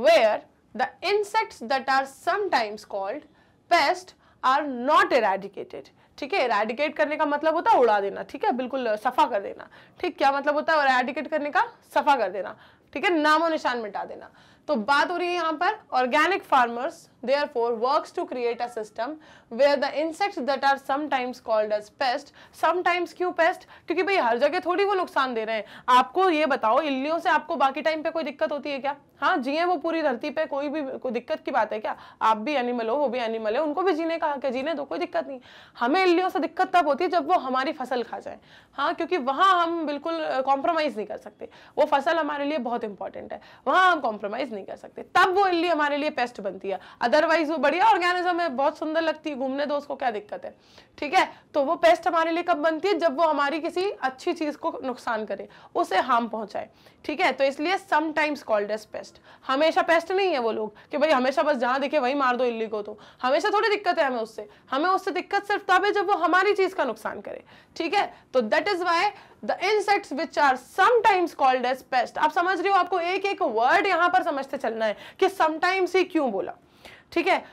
where the insects that are sometimes called pest are not eradicated ठीक है रेडिकेट करने का मतलब होता है उड़ा देना ठीक है बिल्कुल सफा कर देना ठीक क्या मतलब होता है रेडिकेट करने का सफा कर देना ठीक है नामो निशान मिटा देना तो बात हो रही है यहाँ पर organic farmers therefore works to create a system where the insects that are sometimes called as pest sometimes क्यों pest क्योंकि भाई हर जगह थोड़ी वो नुकसान दे रहे हैं आपको ये बताओ इल्लियों से आपको बाकी टाइम पे कोई दिक्कत होती है क्या हाँ जिए वो पूरी धरती पे कोई भी कोई दिक्कत की बात है क्या आप भी एनिमल हो वो भी एनिमल है उनको भी जीने का हक है जीने दो कोई दिक्कत नहीं हमें इल्लियों से दिक्कत तब होती है जब वो हमारी फसल खा जाए हाँ क्योंकि वहाँ हम बिल्कुल कॉम्प्रोमाइज़ नहीं कर सकते वो फसल हमारे लिए बहुत इंपॉर्टेंट है वहाँ हम कॉम्प्रोमाइज़ नहीं कर सकते तब वो इल्ली हमारे लिए पेस्ट बनती है अदरवाइज वो बढ़िया ऑर्गेनिज्म है बहुत सुंदर लगती है घूमने दो उसको क्या दिक्कत है ठीक है तो वो पेस्ट हमारे लिए कब बनती है जब वो हमारी किसी अच्छी चीज को नुकसान करे उसे हार्म पहुंचाए ठीक है तो इसलिए समटाइम्स कॉल्ड एस पेस्ट हमेशा पेस्ट नहीं है वो लोग कि भाई हमेशा बस जहां देखे वही मार दो इल्ली को तो हमेशा थोड़ी दिक्कत है हमें उससे हमें उससे दिक्कत सिर्फ तब है जब वो हमारी चीज का नुकसान करे ठीक है तो that is why the insects which are sometimes called as pest आप समझ रहे हो आपको एक एक वर्ड यहाँ पर समझते चलना है कि समटाइम्स ही क्यों बोला ठीक है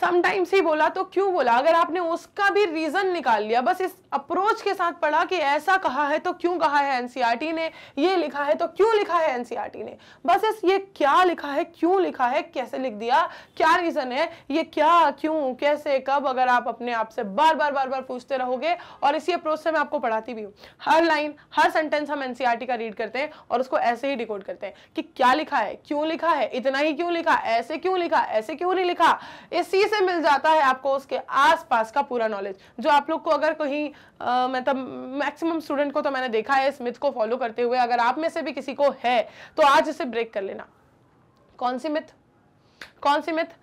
समटाइम्स ही बोला तो क्यों बोला अगर आपने उसका भी रीजन निकाल लिया बस इस अप्रोच के साथ पढ़ा कि ऐसा कहा है तो क्यों कहा है एनसीआरटी e ने ये लिखा है तो क्यों लिखा है एनसीआरटी e ने बस इस ये क्या लिखा है क्यों लिखा है कैसे लिख दिया क्या रीज़न है ये क्या क्यों कैसे कब अगर आप अपने आप से बार बार बार बार पूछते रहोगे और इसी अप्रोच से मैं आपको पढ़ाती भी हूँ हर लाइन हर सेंटेंस हम एनसीईआरटी e का रीड करते हैं और उसको ऐसे ही डिकोड करते हैं कि क्या लिखा है क्यों लिखा है इतना ही क्यों लिखा ऐसे क्यों लिखा ऐसे क्यों नहीं लिखा इसी से मिल जाता है आपको उसके आसपास का पूरा नॉलेज जो आप लोग को अगर कहीं Uh, मैं मैक्सिमम स्टूडेंट को तो मैंने देखा है स्मिथ को फॉलो करते हुए अगर आप में से भी किसी को है तो आज इसे ब्रेक कर लेना कौन सी मिथ कौन सी मिथ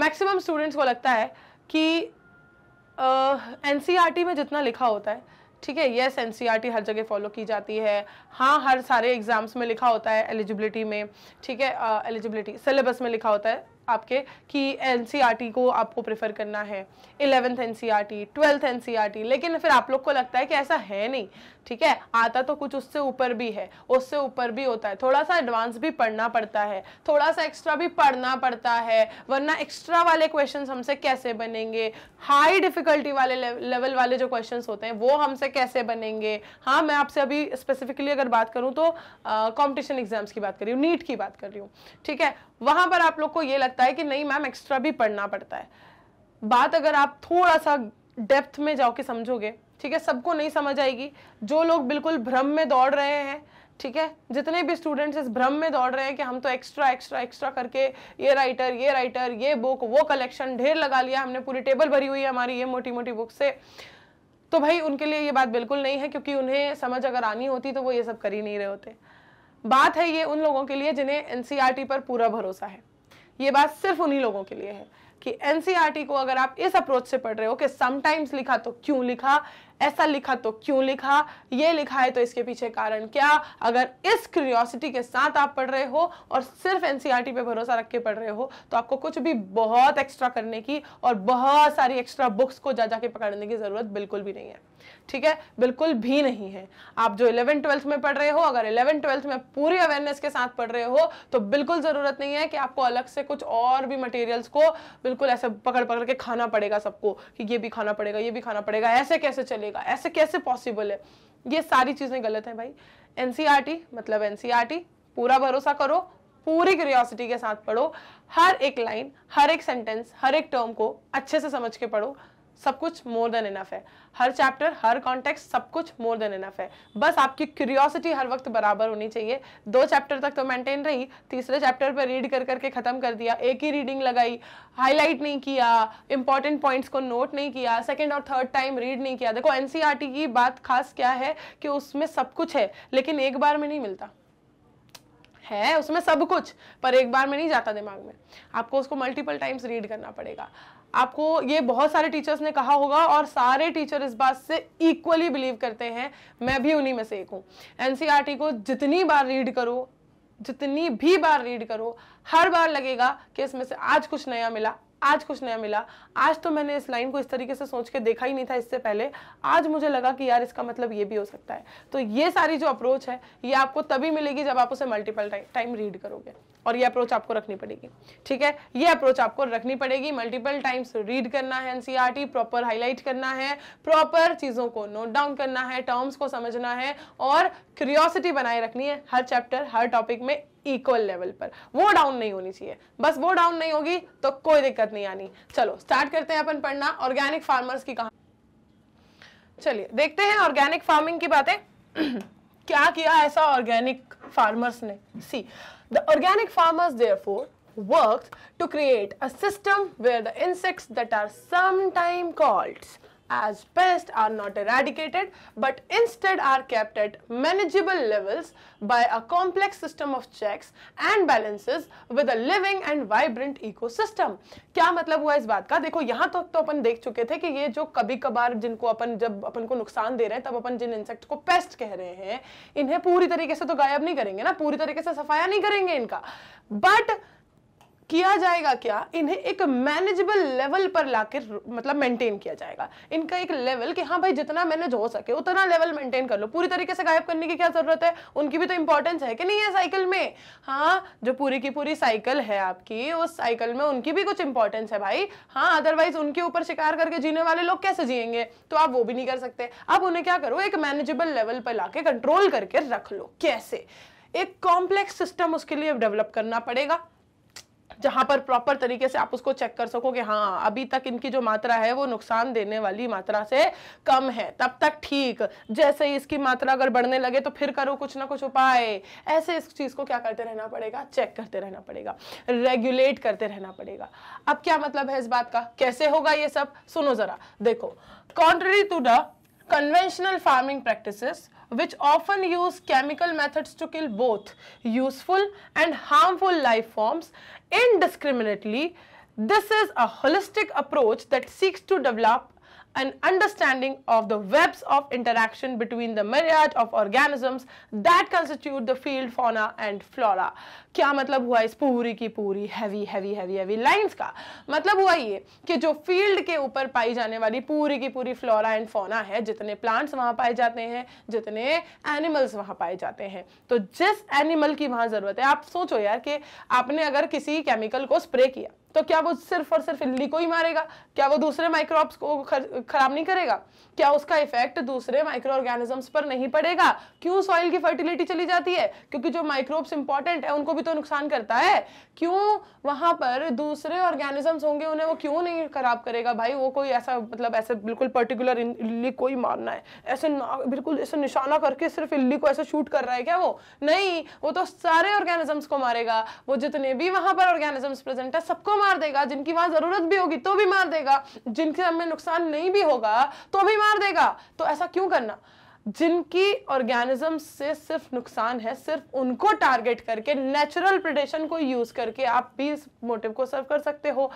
मैक्सिमम स्टूडेंट्स को लगता है कि एन uh, e में जितना लिखा होता है ठीक है यस एन e हर जगह फॉलो की जाती है हाँ हर सारे एग्जाम्स में लिखा होता है एलिजिबिलिटी में ठीक है एलिजिबिलिटी सिलेबस में लिखा होता है आपके कि एन e को आपको प्रेफर करना है इलेवेंथ एन सी लेकिन फिर आप लोग को लगता है कि ऐसा है नहीं ठीक है आता तो कुछ उससे ऊपर भी है उससे ऊपर भी होता है थोड़ा सा एडवांस भी पढ़ना पड़ता है थोड़ा सा एक्स्ट्रा भी पढ़ना पड़ता है वरना एक्स्ट्रा वाले क्वेश्चन हमसे कैसे बनेंगे हाई डिफिकल्टी वाले लेवल वाले जो क्वेश्चन होते हैं वो हमसे कैसे बनेंगे हाँ मैं आपसे अभी स्पेसिफिकली अगर बात करूँ तो कॉम्पिटिशन एग्जाम्स की बात कर रही हूँ नीट की बात कर रही हूँ ठीक है वहाँ पर आप लोग को ये लगता है कि नहीं मैम एक्स्ट्रा भी पढ़ना पड़ता है बात अगर आप थोड़ा सा डेप्थ में जाओ के समझोगे ठीक है सबको नहीं समझ आएगी जो लोग बिल्कुल भ्रम में दौड़ रहे हैं ठीक है जितने भी स्टूडेंट्स इस भ्रम में दौड़ रहे हैं कि हम तो एक्स्ट्रा एक्स्ट्रा एक्स्ट्रा करके ये राइटर ये राइटर ये बुक वो कलेक्शन ढेर लगा लिया हमने पूरी टेबल भरी हुई है हमारी ये मोटी मोटी बुक से तो भाई उनके लिए ये बात बिल्कुल नहीं है क्योंकि उन्हें समझ अगर आनी होती तो वो ये सब कर ही नहीं रहे होते बात है ये उन लोगों के लिए जिन्हें एन e पर पूरा भरोसा है ये बात सिर्फ उन्हीं लोगों के लिए है कि एनसीआरटी e को अगर आप इस अप्रोच से पढ़ रहे हो कि समटाइम्स लिखा तो क्यों लिखा ऐसा लिखा तो क्यों लिखा ये लिखा है तो इसके पीछे कारण क्या अगर इस क्यूरियोसिटी के साथ आप पढ़ रहे हो और सिर्फ एनसीईआरटी e पे भरोसा रख के पढ़ रहे हो तो आपको कुछ भी बहुत एक्स्ट्रा करने की और बहुत सारी एक्स्ट्रा बुक्स को जा जाके पकड़ने की ज़रूरत बिल्कुल भी नहीं है ठीक है बिल्कुल भी नहीं है आप जो इलेवन ट्वेल्थ में पढ़ रहे हो अगर इलेवन ट्वेल्थ में पूरी अवेयरनेस के साथ पढ़ रहे हो तो बिल्कुल ज़रूरत नहीं है कि आपको अलग से कुछ और भी मटेरियल्स को बिल्कुल ऐसे पकड़ पकड़ के खाना पड़ेगा सबको कि ये भी खाना पड़ेगा ये भी खाना पड़ेगा ऐसे कैसे चलेगा जाएगा ऐसे कैसे पॉसिबल है ये सारी चीज़ें गलत है भाई एनसीआर e मतलब एनसीईआरटी e पूरा भरोसा करो पूरी क्यूरियोसिटी के साथ पढ़ो हर एक लाइन हर एक सेंटेंस हर एक टर्म को अच्छे से समझ के पढ़ो सब कुछ मोर देन इनफ है हर चैप्टर हर कॉन्टेक्स्ट सब कुछ मोर देन इनफ है बस आपकी क्यूरियोसिटी हर वक्त बराबर होनी चाहिए दो चैप्टर तक तो मेंटेन रही तीसरे चैप्टर पर रीड कर करके ख़त्म कर दिया एक ही रीडिंग लगाई हाईलाइट नहीं किया इंपॉर्टेंट पॉइंट्स को नोट नहीं किया सेकेंड और थर्ड टाइम रीड नहीं किया देखो एन e की बात खास क्या है कि उसमें सब कुछ है लेकिन एक बार में नहीं मिलता है उसमें सब कुछ पर एक बार में नहीं जाता दिमाग में आपको उसको मल्टीपल टाइम्स रीड करना पड़ेगा आपको ये बहुत सारे टीचर्स ने कहा होगा और सारे टीचर इस बात से इक्वली बिलीव करते हैं मैं भी उन्हीं में से एक हूँ एन e को जितनी बार रीड करो जितनी भी बार रीड करो हर बार लगेगा कि इसमें से आज कुछ नया मिला आज कुछ नया मिला आज तो मैंने इस लाइन को इस तरीके से सोच के देखा ही नहीं था इससे पहले आज मुझे लगा कि यार इसका मतलब ये भी हो सकता है तो ये सारी जो अप्रोच है ये आपको तभी मिलेगी जब आप उसे मल्टीपल टाइम रीड करोगे और ये अप्रोच आपको रखनी पड़ेगी ठीक है ये अप्रोच आपको रखनी पड़ेगी मल्टीपल टाइम्स रीड करना है एनसीईआरटी प्रॉपर हाईलाइट करना है प्रॉपर चीज़ों को नोट डाउन करना है टर्म्स को समझना है और क्यूरियोसिटी बनाए रखनी है हर चैप्टर हर टॉपिक में इक्वल लेवल पर वो डाउन नहीं होनी चाहिए बस वो डाउन नहीं होगी तो कोई दिक्कत नहीं आनी चलो स्टार्ट करते हैं अपन पढ़ना ऑर्गेनिक फार्मर्स की कहा चलिए देखते हैं ऑर्गेनिक फार्मिंग की बातें <clears throat> क्या किया ऐसा ऑर्गेनिक फार्मर्स ने see the organic farmers therefore work to create a system where the insects that are sometime called as pests are not eradicated but instead are kept at manageable levels by a complex system of checks and balances with a living and vibrant ecosystem. क्या मतलब हुआ इस बात का देखो यहाँ तक तो, तो अपन देख चुके थे कि ये जो कभी कभार जिनको अपन जब अपन को नुकसान दे रहे हैं तब अपन जिन इंसेक्ट को पेस्ट कह रहे हैं इन्हें पूरी तरीके से तो गायब नहीं करेंगे ना पूरी तरीके से सफाया नहीं करेंगे इनका बट किया जाएगा क्या इन्हें एक मैनेजेबल लेवल पर लाकर मतलब मेंटेन किया जाएगा इनका एक लेवल कि हाँ भाई जितना मैनेज हो सके उतना लेवल मेंटेन कर लो पूरी तरीके से गायब करने की क्या ज़रूरत है उनकी भी तो इंपॉर्टेंस है कि नहीं है साइकिल में हाँ जो पूरी की पूरी साइकिल है आपकी उस साइकिल में उनकी भी कुछ इंपॉर्टेंस है भाई हाँ अदरवाइज उनके ऊपर शिकार करके जीने वाले लोग कैसे जियेंगे तो आप वो भी नहीं कर सकते आप उन्हें क्या करो एक मैनेजेबल लेवल पर ला कंट्रोल करके रख लो कैसे एक कॉम्प्लेक्स सिस्टम उसके लिए डेवलप करना पड़ेगा जहां पर प्रॉपर तरीके से आप उसको चेक कर सको कि हाँ अभी तक इनकी जो मात्रा है वो नुकसान देने वाली मात्रा से कम है तब तक ठीक जैसे ही इसकी मात्रा अगर बढ़ने लगे तो फिर करो कुछ ना कुछ उपाय ऐसे इस चीज़ को क्या करते रहना पड़ेगा चेक करते रहना पड़ेगा रेगुलेट करते रहना पड़ेगा अब क्या मतलब है इस बात का कैसे होगा ये सब सुनो ज़रा देखो contrary to the conventional farming practice which often use chemical methods to kill both useful and harmful life forms indiscriminately. This is a holistic approach that seeks to develop an understanding of the webs of interaction between the myriad of organisms that constitute the field fauna and flora क्या मतलब हुआ इस पूरी की पूरी heavy heavy heavy heavy lines का मतलब हुआ ये कि जो फील्ड के ऊपर पाई जाने वाली पूरी की पूरी फ्लोरा एंड फोना है जितने प्लांट्स वहाँ पाए जाते हैं जितने एनिमल्स वहाँ पाए जाते हैं तो जिस एनिमल की वहाँ ज़रूरत है आप सोचो यार कि आपने अगर किसी केमिकल को स्प्रे किया तो क्या वो सिर्फ और सिर्फ इल्ली को ही मारेगा क्या वो दूसरे माइक्रोब्स को खराब नहीं करेगा क्या उसका इफेक्ट दूसरे माइक्रो ऑर्गेनिजम्स पर नहीं पड़ेगा क्यों सॉइल की फर्टिलिटी चली जाती है क्योंकि जो माइक्रोब्स इंपॉर्टेंट है उनको भी तो नुकसान करता है क्यों वहां पर दूसरे ऑर्गेनिजम्स होंगे उन्हें वो क्यों नहीं खराब करेगा भाई वो कोई ऐसा मतलब ऐसे बिल्कुल पर्टिकुलर पर्टिकुलरली कोई मारना है ऐसे बिल्कुल ऐसे निशाना करके सिर्फ इल्ली को ऐसे शूट कर रहा है क्या वो नहीं वो तो सारे ऑर्गेनिजम्स को मारेगा वो जितने भी वहां पर ऑर्गेनिजम्स प्रेजेंट है सबको मार देगा जिनकी वहां जरूरत भी होगी तो भी मार देगा जिनके हमें नुकसान नहीं भी होगा तो भी मार देगा तो ऐसा क्यों करना जिनकी ऑर्गेनिज्म से सिर्फ नुकसान है सिर्फ उनको टारगेट करके नेचुरल प्रिडेशन को यूज करके आप भी इस मोटिव को सर्व कर सकते हो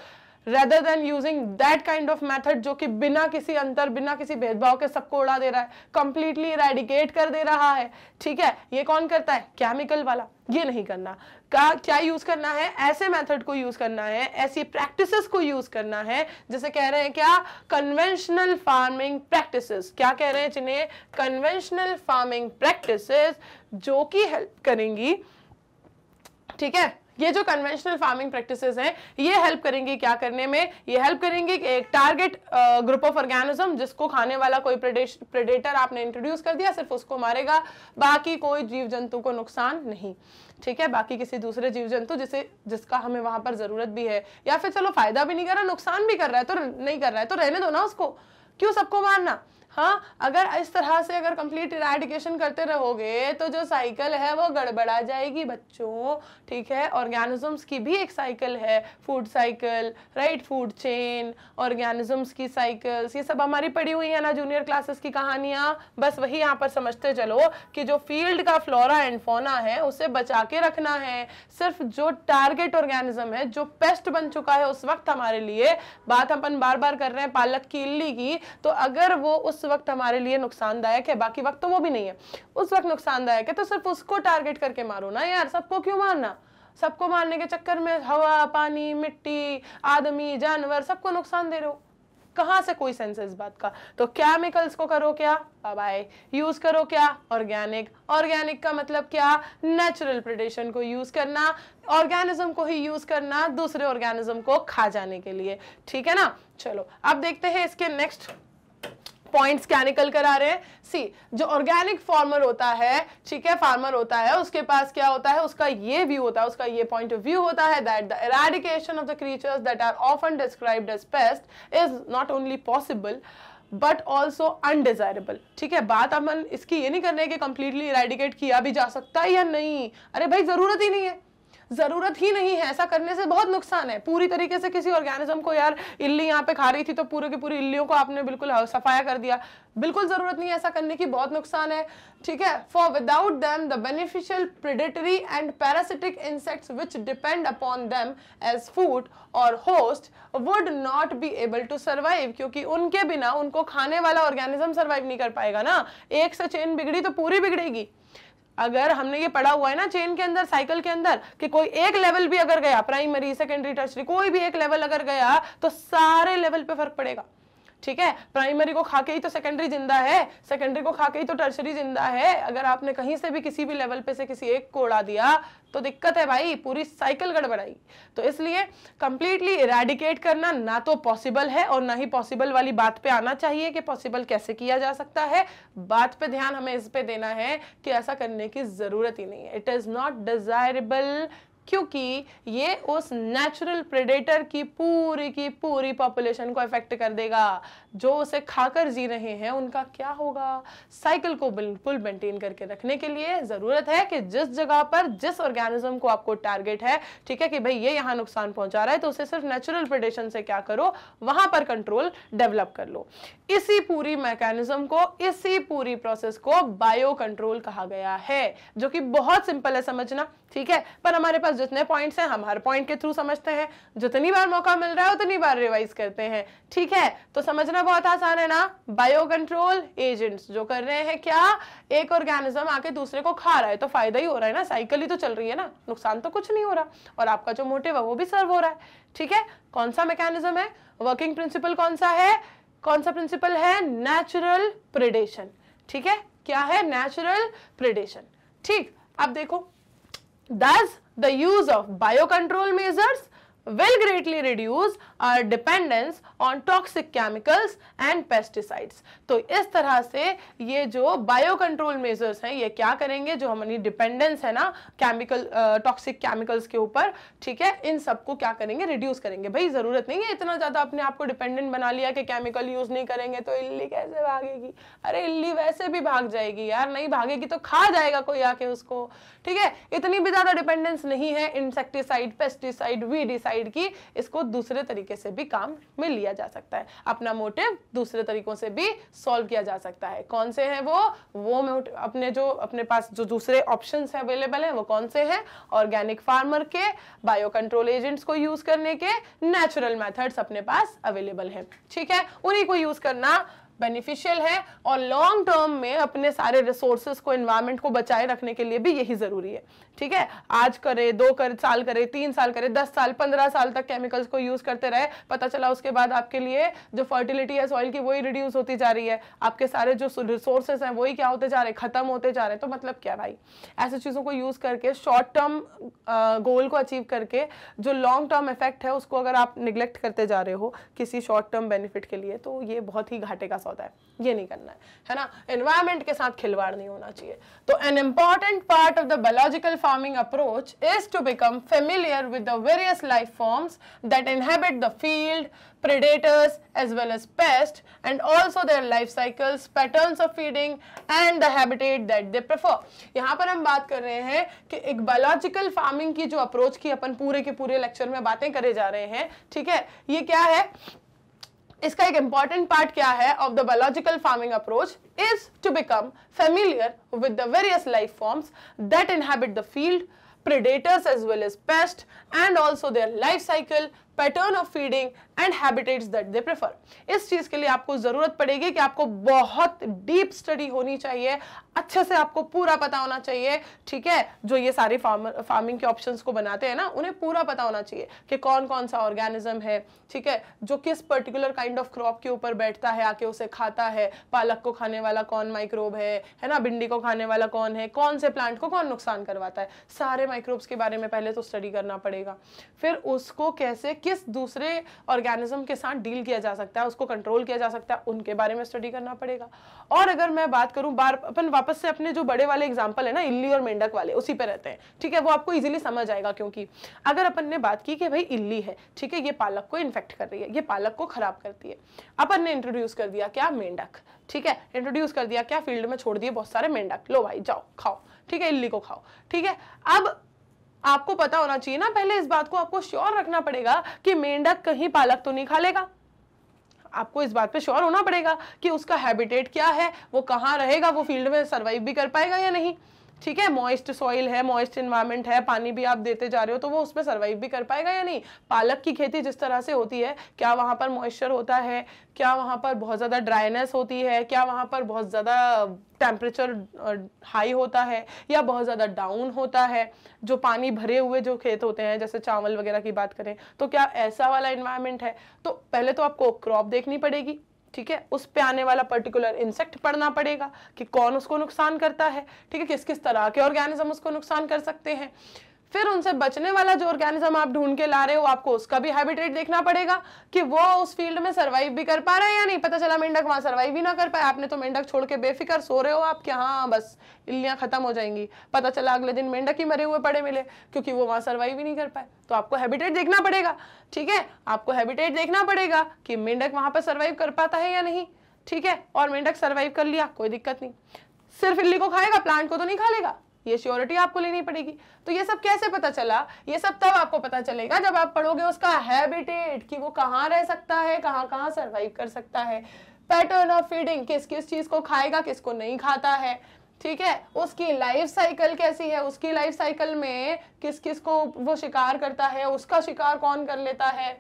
rather than using that kind of method जो कि बिना किसी अंतर बिना किसी भेदभाव के सबको उड़ा दे रहा है कंप्लीटली रेडिकेट कर दे रहा है ठीक है ये कौन करता है केमिकल वाला ये नहीं करना का क्या यूज करना है ऐसे मेथड को यूज करना है ऐसी प्रैक्टिसेस को यूज करना है जैसे कह रहे हैं क्या कन्वेंशनल फार्मिंग प्रैक्टिसेस क्या कह रहे हैं जिन्हें कन्वेंशनल फार्मिंग प्रैक्टिसेस जो कि हेल्प करेंगी ठीक है ये जो कन्वेंशनल फार्मिंग प्रैक्टिसेस हैं ये हेल्प करेंगे क्या करने में ये हेल्प करेंगे कि एक टारगेट ग्रुप ऑफ ऑर्गेनिज्म जिसको खाने वाला कोई प्रेडेटर आपने इंट्रोड्यूस कर दिया सिर्फ उसको मारेगा बाकी कोई जीव जंतु को नुकसान नहीं ठीक है बाकी किसी दूसरे जीव जंतु जिसे जिसका हमें वहां पर जरूरत भी है या फिर चलो फायदा भी नहीं कर रहा नुकसान भी कर रहा है तो नहीं कर रहा है तो रहने दो ना उसको क्यों सबको मारना हाँ अगर इस तरह से अगर कंप्लीट इराडिकेशन करते रहोगे तो जो साइकिल है वो गड़बड़ा जाएगी बच्चों ठीक है ऑर्गेनिजम्स की भी एक साइकिल है food cycle right food chain organisms की साइकिल्स ये सब हमारी पड़ी हुई है ना जूनियर क्लासेस की कहानियाँ बस वही यहाँ पर समझते चलो कि जो फील्ड का फ्लोरा एंड फोना है उसे बचा के रखना है सिर्फ जो टारगेट ऑर्गेनिज्म है जो पेस्ट बन चुका है उस वक्त हमारे लिए बात अपन बार बार कर रहे हैं पालक की इल्ली की तो अगर वो उस वक्त हमारे लिए नुकसानदायक है बाकी वक्त तो वो भी नहीं है उस वक्त नुकसानदायक है तो सिर्फ उसको टारगेट करके मारो ना यार सबको क्यों मारना सबको मारने के चक्कर में हवा पानी मिट्टी आदमी जानवर सबको नुकसान दे रहे हो कहाँ से कोई सेंस इस बात का तो केमिकल्स को करो क्या बाय यूज करो क्या ऑर्गेनिक ऑर्गेनिक का मतलब क्या नेचुरल प्रोडेशन को यूज करना ऑर्गेनिज्म को ही यूज करना दूसरे ऑर्गेनिज्म को खा जाने के लिए ठीक है ना चलो अब देखते हैं इसके नेक्स्ट पॉइंट्स क्या निकल कर आ रहे हैं सी जो ऑर्गेनिक फार्मर होता है ठीक है फार्मर होता है उसके पास क्या होता है उसका ये व्यू होता है उसका ये पॉइंट ऑफ व्यू होता है that the eradication of the creatures that are often described as pest is not only possible but also undesirable ठीक है बात अमल इसकी ये नहीं कर रहे कि कंप्लीटली इराडिकेट किया भी जा सकता है या नहीं अरे भाई ज़रूरत ही नहीं है ज़रूरत ही नहीं है ऐसा करने से बहुत नुकसान है पूरी तरीके से किसी ऑर्गेनिज्म को यार इल्ली यहाँ पे खा रही थी तो पूरे की पूरी इल्लियों को आपने बिल्कुल सफाया कर दिया बिल्कुल ज़रूरत नहीं है ऐसा करने की बहुत नुकसान है ठीक है for without them the beneficial predatory and parasitic insects which depend upon them as food और host would not be able to survive क्योंकि उनके बिना उनको खाने वाला ऑर्गेनिज्म सर्वाइव नहीं कर पाएगा ना एक से चेन बिगड़ी तो पूरी बिगड़ेगी अगर हमने ये पढ़ा हुआ है ना चेन के अंदर साइकिल के अंदर कि कोई एक लेवल भी अगर गया प्राइमरी सेकेंडरी टर्सरी कोई भी एक लेवल अगर गया तो सारे लेवल पे फर्क पड़ेगा ठीक है प्राइमरी को खा के ही तो सेकेंडरी जिंदा है सेकेंडरी को खा के ही तो टर्सरी जिंदा है अगर आपने कहीं से भी किसी भी लेवल पे से किसी एक को उड़ा दिया तो दिक्कत है भाई पूरी साइकिल गड़बड़ाई तो इसलिए कंप्लीटली इरेडिकेट करना ना तो पॉसिबल है और ना ही पॉसिबल वाली बात पे आना चाहिए कि पॉसिबल कैसे किया जा सकता है बात पे ध्यान हमें इस पे देना है कि ऐसा करने की ज़रूरत ही नहीं है इट इज़ नॉट डिज़ायरेबल क्योंकि ये उस नेचुरल प्रेडेटर की पूरी की पूरी पॉपुलेशन को इफेक्ट कर देगा जो उसे खाकर जी रहे हैं उनका क्या होगा साइकिल को बिल्कुल मेंटेन करके रखने के लिए ज़रूरत है कि जिस जगह पर जिस ऑर्गेनिज्म को आपको टारगेट है ठीक है कि भाई ये यहां नुकसान पहुंचा रहा है तो उसे सिर्फ नेचुरल प्रेडेशन से क्या करो वहां पर कंट्रोल डेवलप कर लो इसी पूरी मैकेनिज्म को इसी पूरी प्रोसेस को बायो कंट्रोल कहा गया है जो कि बहुत सिंपल है समझना ठीक है पर हमारे पास जितने पॉइंट्स हैं हम हर पॉइंट के थ्रू समझते हैं जितनी बार मौका मिल रहा है उतनी बार रिवाइज करते हैं ठीक है तो समझना बहुत आसान है ना बायो कंट्रोल एजेंट्स जो कर रहे हैं क्या एक ऑर्गेनिज्म आके दूसरे को खा रहा है तो फायदा ही हो रहा है ना साइकिल ही तो चल रही है ना नुकसान तो कुछ नहीं हो रहा और आपका जो मोटिव है वो भी सर्व हो रहा है ठीक है कौन सा मैकेनिज्म है वर्किंग प्रिंसिपल कौन सा है कौन सा प्रिंसिपल है नेचुरल प्रिडेशन ठीक है क्या है नेचुरल प्रिडेशन ठीक अब देखो Thus, the use of biocontrol measures will greatly reduce our dependence on toxic chemicals and pesticides. तो इस तरह से ये जो biocontrol measures हैं ये क्या करेंगे जो हमारी dependence है ना chemical toxic chemicals के ऊपर ठीक है इन सबको क्या करेंगे reduce करेंगे भाई ज़रूरत नहीं है इतना ज़्यादा अपने आप को dependent बना लिया कि chemical use नहीं करेंगे तो इल्ली कैसे भागेगी अरे इल्ली वैसे भी भाग जाएगी यार नहीं भागेगी तो खा जाएगा कोई आके उसको ठीक है इतनी भी ज़्यादा डिपेंडेंस नहीं है इंसेक्टिसाइड पेस्टिसाइड वीडिसाइड की इसको दूसरे तरीके से भी काम में लिया जा सकता है अपना मोटिव दूसरे तरीकों से भी सॉल्व किया जा सकता है कौन से है वो वो अपने जो अपने पास जो दूसरे ऑप्शन अवेलेबल है वो कौन से हैं ऑर्गेनिक फार्मर के बायो कंट्रोल एजेंट्स को यूज़ करने के नेचुरल मेथड्स अपने पास अवेलेबल हैं ठीक है उन्हीं को यूज़ करना बेनिफिशियल है और लॉन्ग टर्म में अपने सारे रिसोर्सेज को इन्वायरमेंट को बचाए रखने के लिए भी यही ज़रूरी है ठीक है आज करे दो कर साल करे तीन साल करे दस साल पंद्रह साल तक केमिकल्स को यूज़ करते रहे पता चला उसके बाद आपके लिए जो फर्टिलिटी है सॉइल की वही रिड्यूस होती जा रही है आपके सारे जो रिसोर्सेज हैं वही क्या होते जा रहे हैं ख़त्म होते जा रहे हैं तो मतलब क्या भाई ऐसी चीज़ों को यूज़ करके शॉर्ट टर्म गोल को अचीव करके जो लॉन्ग टर्म इफेक्ट है उसको अगर आप निग्लेक्ट करते जा रहे हो किसी शॉर्ट टर्म बेनिफिट के लिए तो ये बहुत ही घाटे का होता है ये नहीं करना है है ना एनवायरमेंट के साथ खिलवाड़ नहीं होना चाहिए तो an important part of the biological farming approach is to become familiar with the various life forms that inhabit the field predators as well as pest and also their life cycles pattern of feeding and the habitat that they prefer यहाँ पर हम बात कर रहे हैं कि एक biological farming की जो अप्रोच की अपन पूरे के पूरे लेक्चर में बातें करे जा रहे हैं ठीक है ये क्या है इसका एक इंपॉर्टेंट पार्ट क्या है of the biological farming approach is to become familiar with the various life forms that inhabit the field predators as well as pest and also their life cycle pattern of feeding and habitats that they prefer इस चीज़ के लिए आपको ज़रूरत पड़ेगी कि आपको बहुत डीप स्टडी होनी चाहिए अच्छे से आपको पूरा पता होना चाहिए ठीक है जो ये सारे फार्मिंग के ऑप्शन को बनाते हैं ना उन्हें पूरा पता होना चाहिए कि कौन कौन सा ऑर्गेनिज्म है ठीक है जो किस पर्टिकुलर काइंड ऑफ क्रॉप के ऊपर बैठता है आके उसे खाता है पालक को खाने वाला कौन माइक्रोब है है ना भिंडी को खाने वाला कौन है कौन से प्लांट को कौन नुकसान करवाता है सारे माइक्रोब्स के बारे में पहले तो स्टडी करना पड़ेगा फिर उसको कैसे किस दूसरे ऑर्गेनिज्म के साथ डील किया जा सकता है उसको कंट्रोल किया जा सकता है उनके बारे में स्टडी करना पड़ेगा और अगर मैं बात करूं बार अपन वापस से अपने जो बड़े वाले एग्जाम्पल है ना इल्ली और मेंढक वाले उसी पर रहते हैं ठीक है वो आपको ईजिली समझ आएगा क्योंकि अगर अपन ने बात की कि भाई इल्ली है ठीक है ये पालक को इन्फेक्ट कर रही है ये पालक को खराब करती है अपन ने इंट्रोड्यूस कर दिया क्या मेंढक ठीक है इंट्रोड्यूस कर दिया क्या फील्ड में छोड़ दिए बहुत सारे मेंढक लो भाई जाओ खाओ ठीक है इल्ली को खाओ ठीक है अब आपको पता होना चाहिए ना पहले इस बात को आपको श्योर रखना पड़ेगा कि मेंढक कहीं पालक तो नहीं खा लेगा आपको इस बात पे श्योर होना पड़ेगा कि उसका हैबिटेट क्या है वो कहाँ रहेगा वो फील्ड में सर्वाइव भी कर पाएगा या नहीं ठीक है मॉइस्ट सॉइल है मॉइस्ट इन्वायरमेंट है पानी भी आप देते जा रहे हो तो वो उसमें सर्वाइव भी कर पाएगा या नहीं पालक की खेती जिस तरह से होती है क्या वहाँ पर मॉइस्चर होता है क्या वहाँ पर बहुत ज़्यादा ड्राइनेस होती है क्या वहाँ पर बहुत ज़्यादा टेम्परेचर हाई होता है या बहुत ज़्यादा डाउन होता है जो पानी भरे हुए जो खेत होते हैं जैसे चावल वगैरह की बात करें तो क्या ऐसा वाला इन्वायरमेंट है तो पहले तो आपको क्रॉप देखनी पड़ेगी ठीक है उस पे आने वाला पर्टिकुलर इंसेक्ट पढ़ना पड़ेगा कि कौन उसको नुकसान करता है ठीक है किस किस तरह के ऑर्गेनिज्म उसको नुकसान कर सकते हैं फिर उनसे बचने वाला जो ऑर्गेनिज्म आप ढूंढ के ला रहे हो आपको उसका भी हैबिटेट देखना पड़ेगा कि वो उस फील्ड में सर्वाइव भी कर पा रहा है या नहीं पता चला मेंढक वहां सर्वाइव भी ना कर पाए आपने तो मेंढक छोड़ के बेफिक्र सो रहे हो आप कि हाँ बस इल्लियां खत्म हो जाएंगी पता चला अगले दिन मेंढक ही मरे हुए पड़े मिले क्योंकि वो वहां सर्वाइव भी नहीं कर पाए तो आपको हैबिटेट देखना पड़ेगा ठीक है आपको हैबिटेट देखना पड़ेगा कि मेंढक वहां पर सर्वाइव कर पाता है या नहीं ठीक है और मेंढक सर्वाइव कर लिया कोई दिक्कत नहीं सिर्फ इल्ली को खाएगा प्लांट को तो नहीं खा लेगा ये श्योरिटी आपको लेनी पड़ेगी तो ये सब कैसे पता चला ये सब तब आपको पता चलेगा जब आप पढ़ोगे उसका हैबिटेट कि वो कहाँ रह सकता है कहाँ कहाँ सर्वाइव कर सकता है पैटर्न ऑफ फीडिंग किस किस चीज़ को खाएगा किसको नहीं खाता है ठीक है उसकी लाइफ साइकिल कैसी है उसकी लाइफ साइकिल में किस किस को वो शिकार करता है उसका शिकार कौन कर लेता है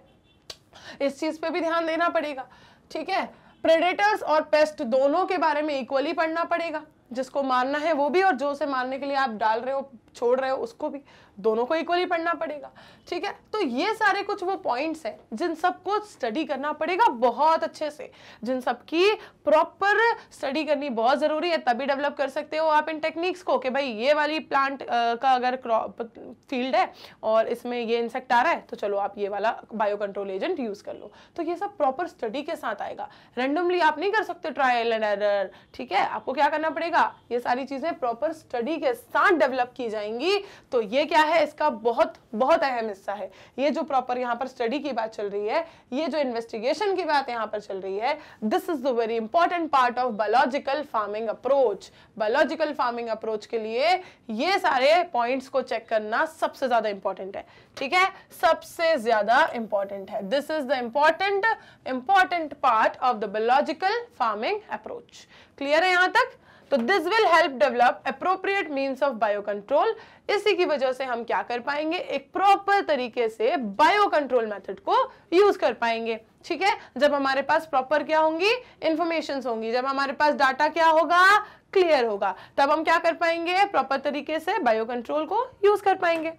इस चीज़ पे भी ध्यान देना पड़ेगा ठीक है प्रेडेटर्स और पेस्ट दोनों के बारे में इक्वली पढ़ना पड़ेगा जिसको मारना है वो भी और जो उसे मारने के लिए आप डाल रहे हो छोड़ रहे हो उसको भी दोनों को इक्वली पढ़ना पड़ेगा ठीक है तो ये सारे कुछ वो पॉइंट्स हैं जिन सबको स्टडी करना पड़ेगा बहुत अच्छे से जिन सब की प्रॉपर स्टडी करनी बहुत ज़रूरी है तभी डेवलप कर सकते हो आप इन टेक्निक्स को कि भाई ये वाली प्लांट आ, का अगर क्रॉप फील्ड है और इसमें ये इंसेक्ट आ रहा है तो चलो आप ये वाला बायो कंट्रोल एजेंट यूज़ कर लो तो ये सब प्रॉपर स्टडी के साथ आएगा रेंडमली आप नहीं कर सकते ट्रायल एंड एरर ठीक है आपको क्या करना पड़ेगा ये सारी चीज़ें प्रॉपर स्टडी के साथ डेवलप की जाएंगी तो ये क्या है इसका बहुत बहुत अहम हिस्सा है ये जो प्रॉपर यहाँ पर स्टडी की बात चल रही है ये जो इन्वेस्टिगेशन की बात यहाँ पर चल रही है this is the very important part of biological farming approach biological farming approach के लिए ये सारे पॉइंट्स को चेक करना सबसे ज्यादा इंपॉर्टेंट है ठीक है सबसे ज्यादा इंपॉर्टेंट है this is the important important part of the biological farming approach clear है यहां तक तो this will help develop appropriate means of bio control इसी की वजह से हम क्या कर पाएंगे एक प्रॉपर तरीके से बायो कंट्रोल मेथड को यूज कर पाएंगे ठीक है जब हमारे पास प्रॉपर क्या होंगी इंफॉर्मेशन होंगी जब हमारे पास डाटा क्या होगा क्लियर होगा तब हम क्या कर पाएंगे प्रॉपर तरीके से बायो कंट्रोल को यूज कर पाएंगे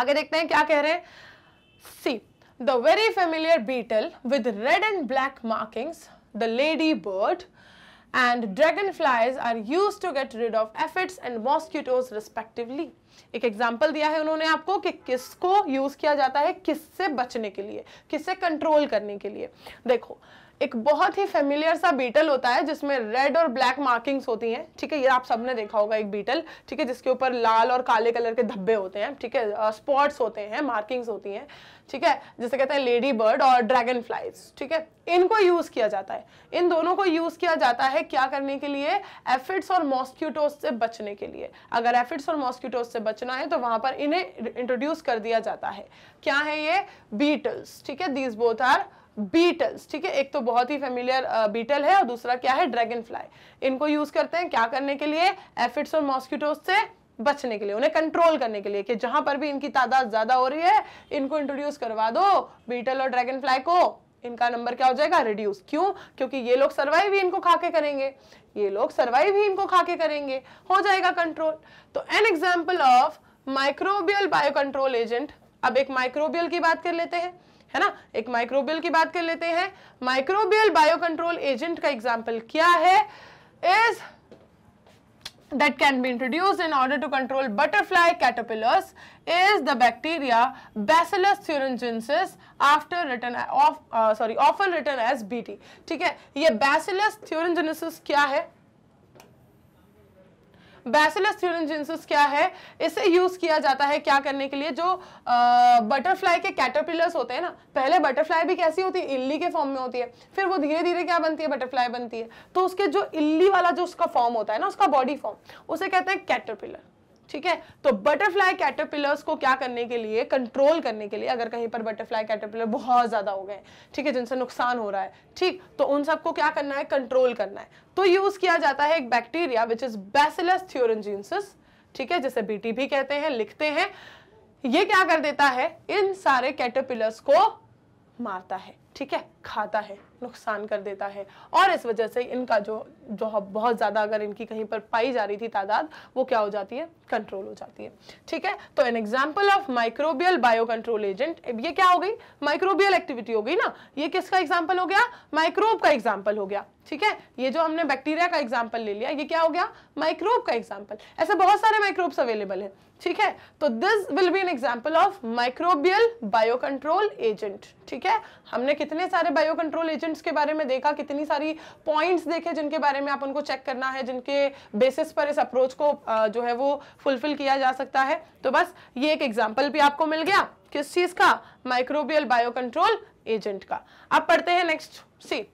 आगे देखते हैं क्या कह रहे हैं see the very familiar beetle with red and black markings the ladybird and dragonflies are used to get rid of aphids and mosquitoes respectively. एक एग्जाम्पल दिया है उन्होंने आपको कि किसको यूज किया जाता है किससे बचने के लिए किससे कंट्रोल करने के लिए देखो एक बहुत ही फेमिलियर सा बीटल होता है जिसमें रेड और ब्लैक मार्किंग्स होती हैं ठीक है ये आप सबने देखा होगा एक बीटल ठीक है जिसके ऊपर लाल और काले कलर के धब्बे होते हैं ठीक है स्पॉट्स होते हैं मार्किंग्स होती हैं ठीक है जैसे कहते हैं लेडी बर्ड और ड्रैगन फ्लाइज ठीक है इनको यूज़ किया जाता है इन दोनों को यूज़ किया जाता है क्या करने के लिए एफिड्स और मॉस्क्यूटोज से बचने के लिए अगर एफिड्स और मॉस्क्यूटोज से बचना है तो वहां पर इन्हें इंट्रोड्यूस कर दिया जाता है क्या है ये बीटल्स ठीक है दीज बोथ आर बीटल्स ठीक है एक तो बहुत ही फेमिलियर बीटल है और दूसरा क्या है ड्रैगन फ्लाई इनको यूज करते हैं क्या करने के लिए एफिड्स और मॉस्किटोज से बचने के लिए उन्हें कंट्रोल करने के लिए कि जहां पर भी इनकी तादाद ज्यादा हो रही है इनको इंट्रोड्यूस करवा दो बीटल और ड्रैगन फ्लाई को इनका नंबर क्या हो जाएगा रिड्यूस क्यों क्योंकि ये लोग सर्वाइव ही इनको खाके करेंगे ये लोग सर्वाइव ही इनको खाके करेंगे हो जाएगा कंट्रोल तो an example of microbial bio control agent अब एक माइक्रोबियल की बात कर लेते हैं है ना एक माइक्रोबियल की बात कर लेते हैं माइक्रोबियल बायो कंट्रोल एजेंट का एग्जाम्पल क्या है is that can be introduce in order to control butterfly caterpillars is the bacteria bacillus thuringiensis after written sorry ऑफर रिटर्न एज बी ठीक है यह बेसिलस थ्यूरजेनेसिस क्या है बैसिलस थ्यूरजिनसिस क्या है इसे यूज किया जाता है क्या करने के लिए जो बटरफ्लाई के कैटरपिलर्स होते हैं ना पहले बटरफ्लाई भी कैसी होती है इल्ली के फॉर्म में होती है फिर वो धीरे धीरे क्या बनती है बटरफ्लाई बनती है तो उसके जो इल्ली वाला जो उसका फॉर्म होता है ना उसका बॉडी फॉर्म उसे कहते हैं कैटरपिलर ठीक है तो बटरफ्लाई कैटरपिलर्स को क्या करने के लिए कंट्रोल करने के लिए अगर कहीं पर बटरफ्लाई कैटरपिलर बहुत ज़्यादा हो गए ठीक है जिनसे नुकसान हो रहा है ठीक तो उन सबको क्या करना है कंट्रोल करना है तो यूज़ किया जाता है एक bacteria which is bacillus thuringiensis ठीक है जिसे बीटी भी कहते हैं लिखते हैं ये क्या कर देता है इन सारे कैटरपिलर्स को मारता है ठीक है खाता है नुकसान कर देता है और इस वजह से इनका जो जो बहुत ज़्यादा अगर इनकी कहीं पर पाई जा रही थी तादाद वो क्या हो जाती है कंट्रोल हो जाती है ठीक है तो an example of microbial bio control agent ये क्या हो गई माइक्रोबियल एक्टिविटी हो गई ना ये किसका एग्जाम्पल हो गया माइक्रोब का एग्जाम्पल हो गया ठीक है ये जो हमने बैक्टीरिया का एग्जाम्पल ले लिया ये क्या हो गया माइक्रोब का एग्जाम्पल ऐसे बहुत सारे माइक्रोब्स अवेलेबल है ठीक है तो this will be an example of microbial biocontrol agent ठीक है हमने कितने सारे बायोकंट्रोल एजेंट्स के बारे में देखा कितनी सारी पॉइंट्स देखे जिनके बारे में आप उनको चेक करना है जिनके बेसिस पर इस अप्रोच को जो है वो फुलफिल किया जा सकता है तो बस ये एक एग्जाम्पल भी आपको मिल गया किस चीज़ का माइक्रोबियल बायोकंट्रोल एजेंट का अब पढ़ते हैं next see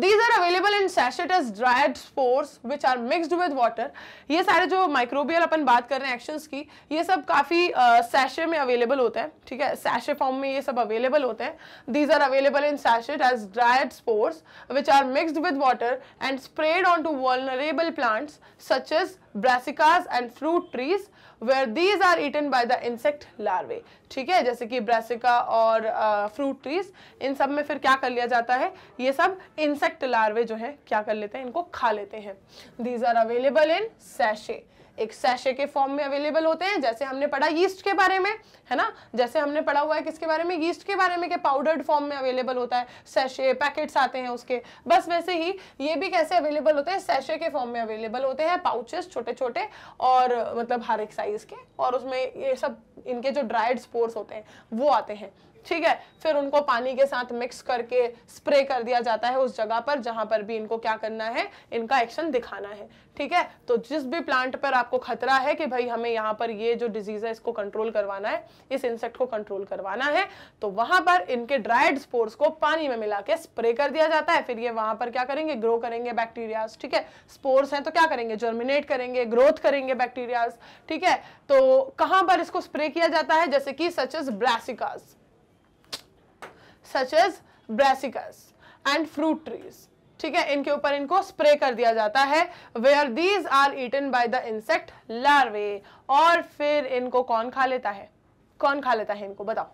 these are available in sachet as dried spores which are mixed with water ये सारे जो माइक्रोबियल अपन बात कर रहे हैं एक्शंस की ये सब काफ़ी सैशे uh, में अवेलेबल होते हैं ठीक है सैशे फॉर्म में ये सब अवेलेबल होते हैं these are available in sachet as dried spores which are mixed with water and spread on to vulnerable plants such as and fruit trees where these are eaten by the insect larvae ठीक है जैसे कि Brassica और fruit trees in सब में फिर क्या कर लिया जाता है ये सब इंसेक्ट लार्वे जो है क्या कर लेते हैं इनको खा लेते हैं these are available in sachet एक सैशे के फॉर्म में अवेलेबल होते हैं जैसे हमने पढ़ा यीस्ट के बारे में है ना जैसे हमने पढ़ा हुआ है किसके बारे में यीस्ट के बारे में कि पाउडर्ड फॉर्म में अवेलेबल होता है सैशे पैकेट्स आते हैं उसके बस वैसे ही ये भी कैसे अवेलेबल होते हैं सैशे के फॉर्म में अवेलेबल होते हैं पाउचेस छोटे छोटे और मतलब हर एक साइज के और उसमें ये सब इनके जो ड्राइड स्पोर्स होते हैं वो आते हैं ठीक है फिर उनको पानी के साथ मिक्स करके स्प्रे कर दिया जाता है उस जगह पर जहां पर भी इनको क्या करना है इनका एक्शन दिखाना है ठीक है तो जिस भी प्लांट पर आपको खतरा है कि भाई हमें यहाँ पर ये जो डिजीज है इसको कंट्रोल करवाना है इस इंसेक्ट को कंट्रोल करवाना है तो वहां पर इनके ड्राइड स्पोर्ट्स को पानी में मिला के स्प्रे कर दिया जाता है फिर ये वहां पर क्या करेंगे ग्रो करेंगे बैक्टीरियाज ठीक है स्पोर्ट्स हैं तो क्या करेंगे जर्मिनेट करेंगे ग्रोथ करेंगे बैक्टीरियाज ठीक है तो कहाँ पर इसको स्प्रे किया जाता है जैसे कि such is brassicas such as brassicas and fruit trees ठीक है इनके ऊपर इनको स्प्रे कर दिया जाता है where these are eaten by the insect larvae और फिर इनको कौन खा लेता है कौन खा लेता है इनको बताओ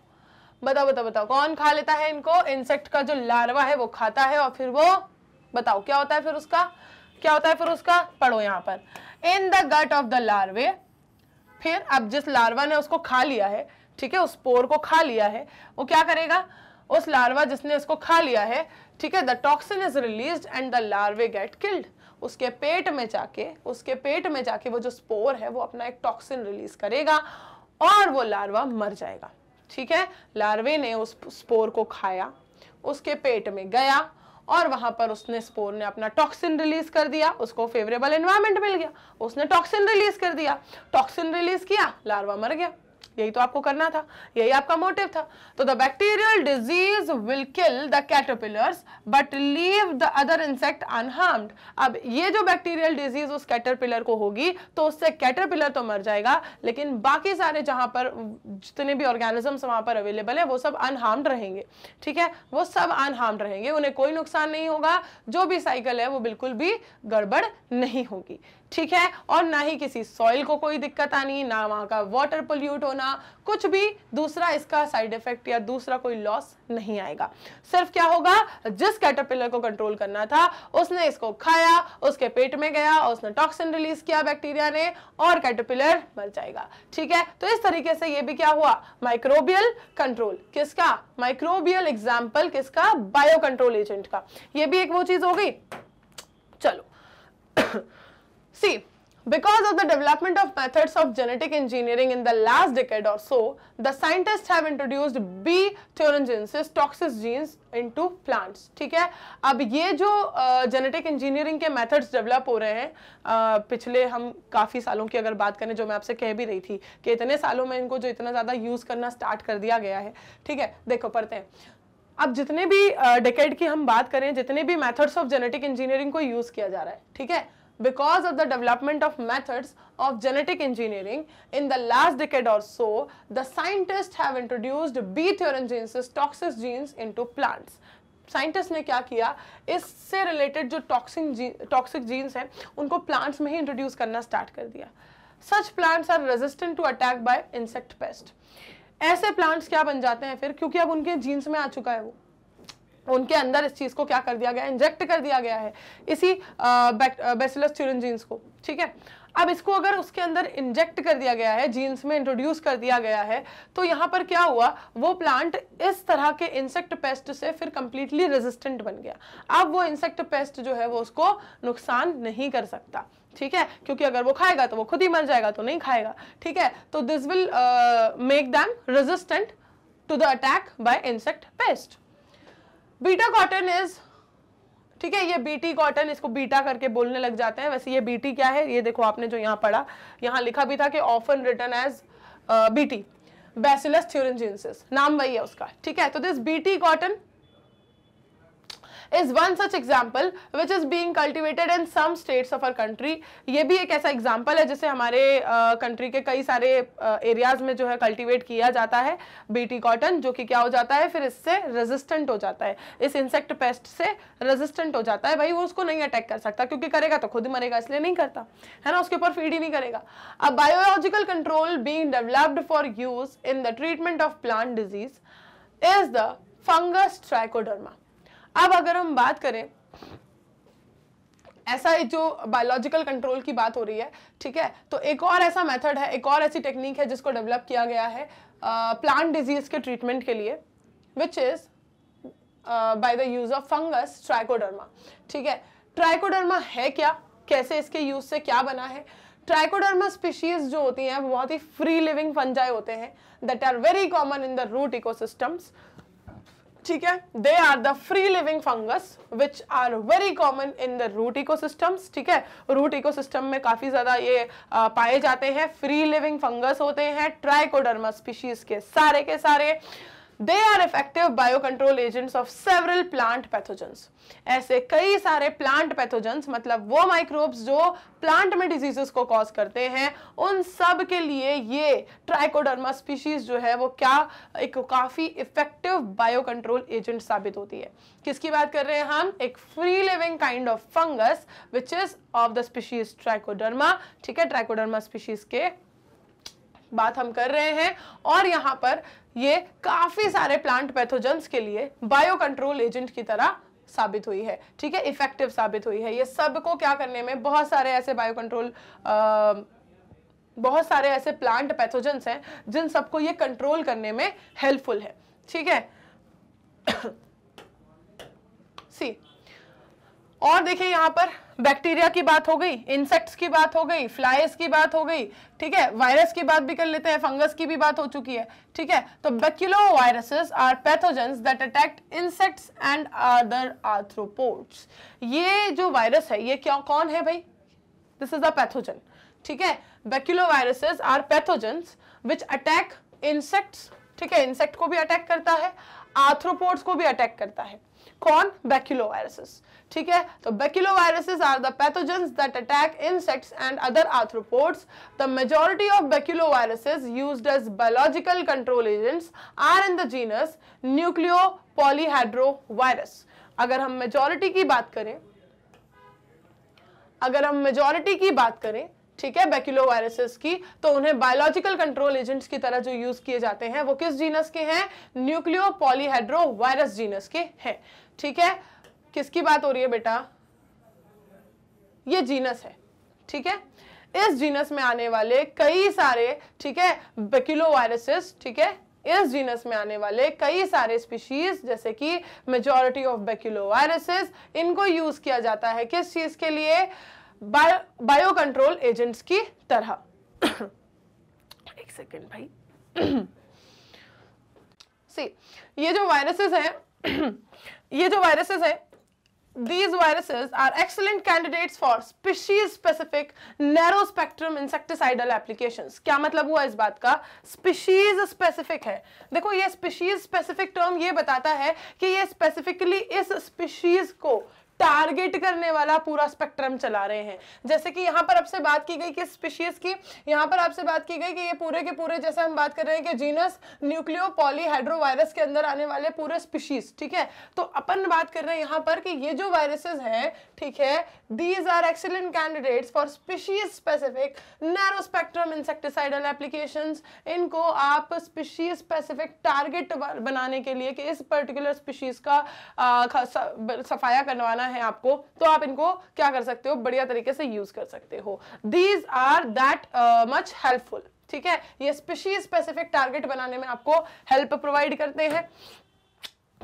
बताओ बताओ बताओ कौन खा लेता है इनको इंसेक्ट का जो लार्वा है वो खाता है और फिर वो बताओ क्या होता है फिर उसका क्या होता है फिर उसका पढ़ो यहां पर in the gut of the larvae फिर अब जिस लार्वा ने उसको खा लिया है ठीक है उस पोर को खा लिया है वो क्या करेगा उस लार्वा जिसने उसको खा लिया है ठीक है the toxin is release and the larvae get killed उसके पेट में जाके उसके पेट में जाके वो जो स्पोर है वो अपना एक टॉक्सिन रिलीज करेगा और वो लार्वा मर जाएगा ठीक है लार्वे ने उस स्पोर को खाया उसके पेट में गया और वहां पर उसने स्पोर ने अपना टॉक्सिन रिलीज कर दिया उसको फेवरेबल एनवायरमेंट मिल गया उसने टॉक्सिन रिलीज कर दिया टॉक्सिन रिलीज किया लार्वा मर गया यही तो आपको करना था यही आपका मोटिव था तो the bacterial disease will kill the caterpillars but leave the other insect unharmed अब ये जो बैक्टीरियल डिजीज उस कैटरपिलर को होगी तो उससे कैटरपिलर तो मर जाएगा लेकिन बाकी सारे जहां पर जितने भी ऑर्गेनिजम्स वहां पर अवेलेबल है वो सब अनहार्म्ड रहेंगे ठीक है वो सब अनहार्म्ड रहेंगे उन्हें कोई नुकसान नहीं होगा जो भी साइकिल है वो बिल्कुल भी गड़बड़ नहीं होगी ठीक है और ना ही किसी सॉइल को कोई दिक्कत आनी ना वहां का वाटर पोल्यूट होना कुछ भी दूसरा इसका साइड इफेक्ट या दूसरा कोई लॉस नहीं आएगा सिर्फ क्या होगा जिस कैटरपिलर को कंट्रोल करना था उसने इसको खाया उसके पेट में गया उसने टॉक्सिन रिलीज किया बैक्टीरिया ने और कैटरपिलर मर जाएगा ठीक है तो इस तरीके से ये भी क्या हुआ माइक्रोबियल कंट्रोल किसका माइक्रोबियल एग्जाम्पल किसका बायो कंट्रोल एजेंट का यह भी एक वो चीज हो गई चलो See, because of the development of methods of genetic engineering in the last decade or so, the scientists have introduced B. thuringiensis toxic genes into plants. ठीक है अब ये जो जेनेटिक uh, इंजीनियरिंग के मेथड्स डेवलप हो रहे हैं uh, पिछले हम काफ़ी सालों की अगर बात करें जो मैं आपसे कह भी रही थी कि इतने सालों में इनको जो इतना ज़्यादा यूज़ करना स्टार्ट कर दिया गया है ठीक है देखो पढ़ते हैं अब जितने भी डेकेड uh, की हम बात करें जितने भी मेथड्स ऑफ जेनेटिक इंजीनियरिंग को यूज़ किया जा रहा है ठीक है because of the development of methods of genetic engineering in the last decade or so the scientists have introduced b thuringiensis toxic genes into plants scientist ने क्या किया इससे रिलेटेड जो टॉक्सिक जी टॉक्सिक जीन्स हैं उनको प्लांट्स में ही introduce करना start कर दिया such plants are resistant to attack by insect pest ऐसे प्लांट्स क्या बन जाते हैं फिर क्योंकि अब उनके जीन्स में आ चुका है वो उनके अंदर इस चीज़ को क्या कर दिया गया इंजेक्ट कर दिया गया है इसी बेसिलस ट्यूरन जीन्स को ठीक है अब इसको अगर उसके अंदर इंजेक्ट कर दिया गया है जीन्स में इंट्रोड्यूस कर दिया गया है तो यहाँ पर क्या हुआ वो प्लांट इस तरह के इंसेक्ट पेस्ट से फिर कम्प्लीटली रेजिस्टेंट बन गया अब वो इंसेक्ट पेस्ट जो है वो उसको नुकसान नहीं कर सकता ठीक है क्योंकि अगर वो खाएगा तो वो खुद ही मर जाएगा तो नहीं खाएगा ठीक है तो this will make them resistant to the attack by insect pest BT cotton is ठीक है ये बीटी कॉटन इसको बीटा करके बोलने लग जाते हैं वैसे ये बीटी क्या है ये देखो आपने जो यहाँ पढ़ा यहाँ लिखा भी था कि often written as BT bacillus thuringiensis नाम वही है उसका ठीक है तो this BT cotton is one such example which is being cultivated in some states of our country ये भी एक ऐसा एग्जाम्पल है जिसे हमारे कंट्री uh, के कई सारे एरियाज uh, में जो है कल्टिवेट किया जाता है बीटी कॉटन जो कि क्या हो जाता है फिर इससे रेजिस्टेंट हो जाता है इस इंसेक्ट पेस्ट से रेजिस्टेंट हो जाता है भाई वो उसको नहीं अटैक कर सकता क्योंकि करेगा तो खुद मरेगा इसलिए नहीं करता है ना उसके ऊपर फीड ही नहीं करेगा अब biological control being developed for use in the treatment of plant disease is the fungus Trichoderma अब अगर हम बात करें ऐसा जो बायोलॉजिकल कंट्रोल की बात हो रही है ठीक है तो एक और ऐसा मेथड है एक और ऐसी टेक्निक है जिसको डेवलप किया गया है प्लांट डिजीज के ट्रीटमेंट के लिए which is by the use of fungus Trichoderma ठीक है ट्राइकोडर्मा है क्या कैसे इसके यूज़ से क्या बना है ट्राइकोडर्मा स्पीशीज जो होती हैं वो बहुत ही फ्री लिविंग फंजाई होते हैं that are very common in the root ecosystems ठीक है they are the free living fungus which are very common in the root ecosystems ठीक है रूट इको में काफ़ी ज़्यादा ये आ, पाए जाते हैं फ्री लिविंग फंगस होते हैं ट्राइकोडर्मा स्पीशीज़ के सारे के सारे they are effective biocontrol agents of several plant pathogens ऐसे कई सारे प्लांट पैथोजेंस मतलब वो माइक्रोब्स जो प्लांट में डिजीजेस को कॉज करते हैं उन सब के लिए ये ट्राइकोडर्मा स्पीशीज जो है वो क्या एक काफ़ी इफेक्टिव बायोकंट्रोल एजेंट साबित होती है किसकी बात कर रहे हैं हम एक free living kind of fungus which is of the species Trichoderma ठीक है ट्राइकोडर्मा स्पीशीज के बात हम कर रहे हैं और यहाँ पर ये काफ़ी सारे प्लांट पैथोजन्स के लिए बायो कंट्रोल एजेंट की तरह साबित हुई है ठीक है इफेक्टिव साबित हुई है ये सबको क्या करने में बहुत सारे ऐसे बायो कंट्रोल बहुत सारे ऐसे प्लांट पैथोजेंस हैं जिन सबको ये कंट्रोल करने में हेल्पफुल है ठीक है सी <coughs> और देखिए यहाँ पर बैक्टीरिया की बात हो गई इंसेक्ट्स की बात हो गई फ्लाइज की बात हो गई ठीक है वायरस की बात भी कर लेते हैं फंगस की भी बात हो चुकी है ठीक है तो baculoviruses are pathogens that attacked insects and other arthropods ये जो वायरस है ये क्या कौन है भाई दिस इज द पैथोजन ठीक है baculoviruses are pathogens which attack insects ठीक है इंसेक्ट को भी अटैक करता है आर्थ्रोपोड्स को भी अटैक करता है कौन बैक्यूलोवायरसेस ठीक है तो baculoviruses are the pathogens that attack insects and other arthropods the majority of baculoviruses use as biological control agents are in the genus nucleo nucleopolyhedrovirus अगर हम मेजोरिटी की बात करें अगर हम मेजोरिटी की बात करें ठीक है बैक्यूलो वायरसेस की तो उन्हें बायोलॉजिकल कंट्रोल एजेंट्स की तरह जो यूज किए जाते हैं वो किस जीनस के हैं न्यूक्लियो पॉलीहाइड्रो वायरस जीनस के हैं ठीक है किसकी बात हो रही है बेटा ये जीनस है ठीक है इस जीनस में आने वाले कई सारे ठीक है बेकिलो वायरसेस ठीक है इस जीनस में आने वाले कई सारे स्पीशीज जैसे कि मेजोरिटी ऑफ बेक्यूलो वायरसेस इनको यूज किया जाता है किस चीज के लिए बायो कंट्रोल एजेंट्स की तरह <coughs> एक सेकेंड भाई सी <coughs> ये जो वायरसेस हैं ये जो वायरसेस हैं these viruses are excellent candidate for species specific narrow spectrum insecticidal application क्या मतलब हुआ इस बात का स्पीशीज स्पेसिफिक है देखो ये स्पीशीज स्पेसिफिक टर्म ये बताता है कि ये स्पेसिफिकली इस स्पीशीज को टारगेट करने वाला पूरा स्पेक्ट्रम चला रहे हैं जैसे कि यहाँ पर आपसे बात की गई कि स्पीशीज की यहाँ पर आपसे बात की गई कि ये पूरे के पूरे जैसे हम बात कर रहे हैं कि जीनस न्यूक्लियो पॉलीहाइड्रोवायरस के अंदर आने वाले पूरे स्पीशीज ठीक है तो अपन बात कर रहे हैं यहाँ पर कि ये जो वायरसेस हैं ठीक है these are excellent candidates for species specific narrow spectrum insecticidal application इनको आप स्पीशीज स्पेसिफिक टारगेट बनाने के लिए कि इस पर्टिकुलर स्पीशीज का आ, सफाया करवाना बनाना है आपको तो आप इनको क्या कर सकते हो बढ़िया तरीके से यूज कर सकते हो these are that much helpful ठीक है ये स्पेशी स्पेसिफिक टारगेट बनाने में आपको हेल्प प्रोवाइड करते हैं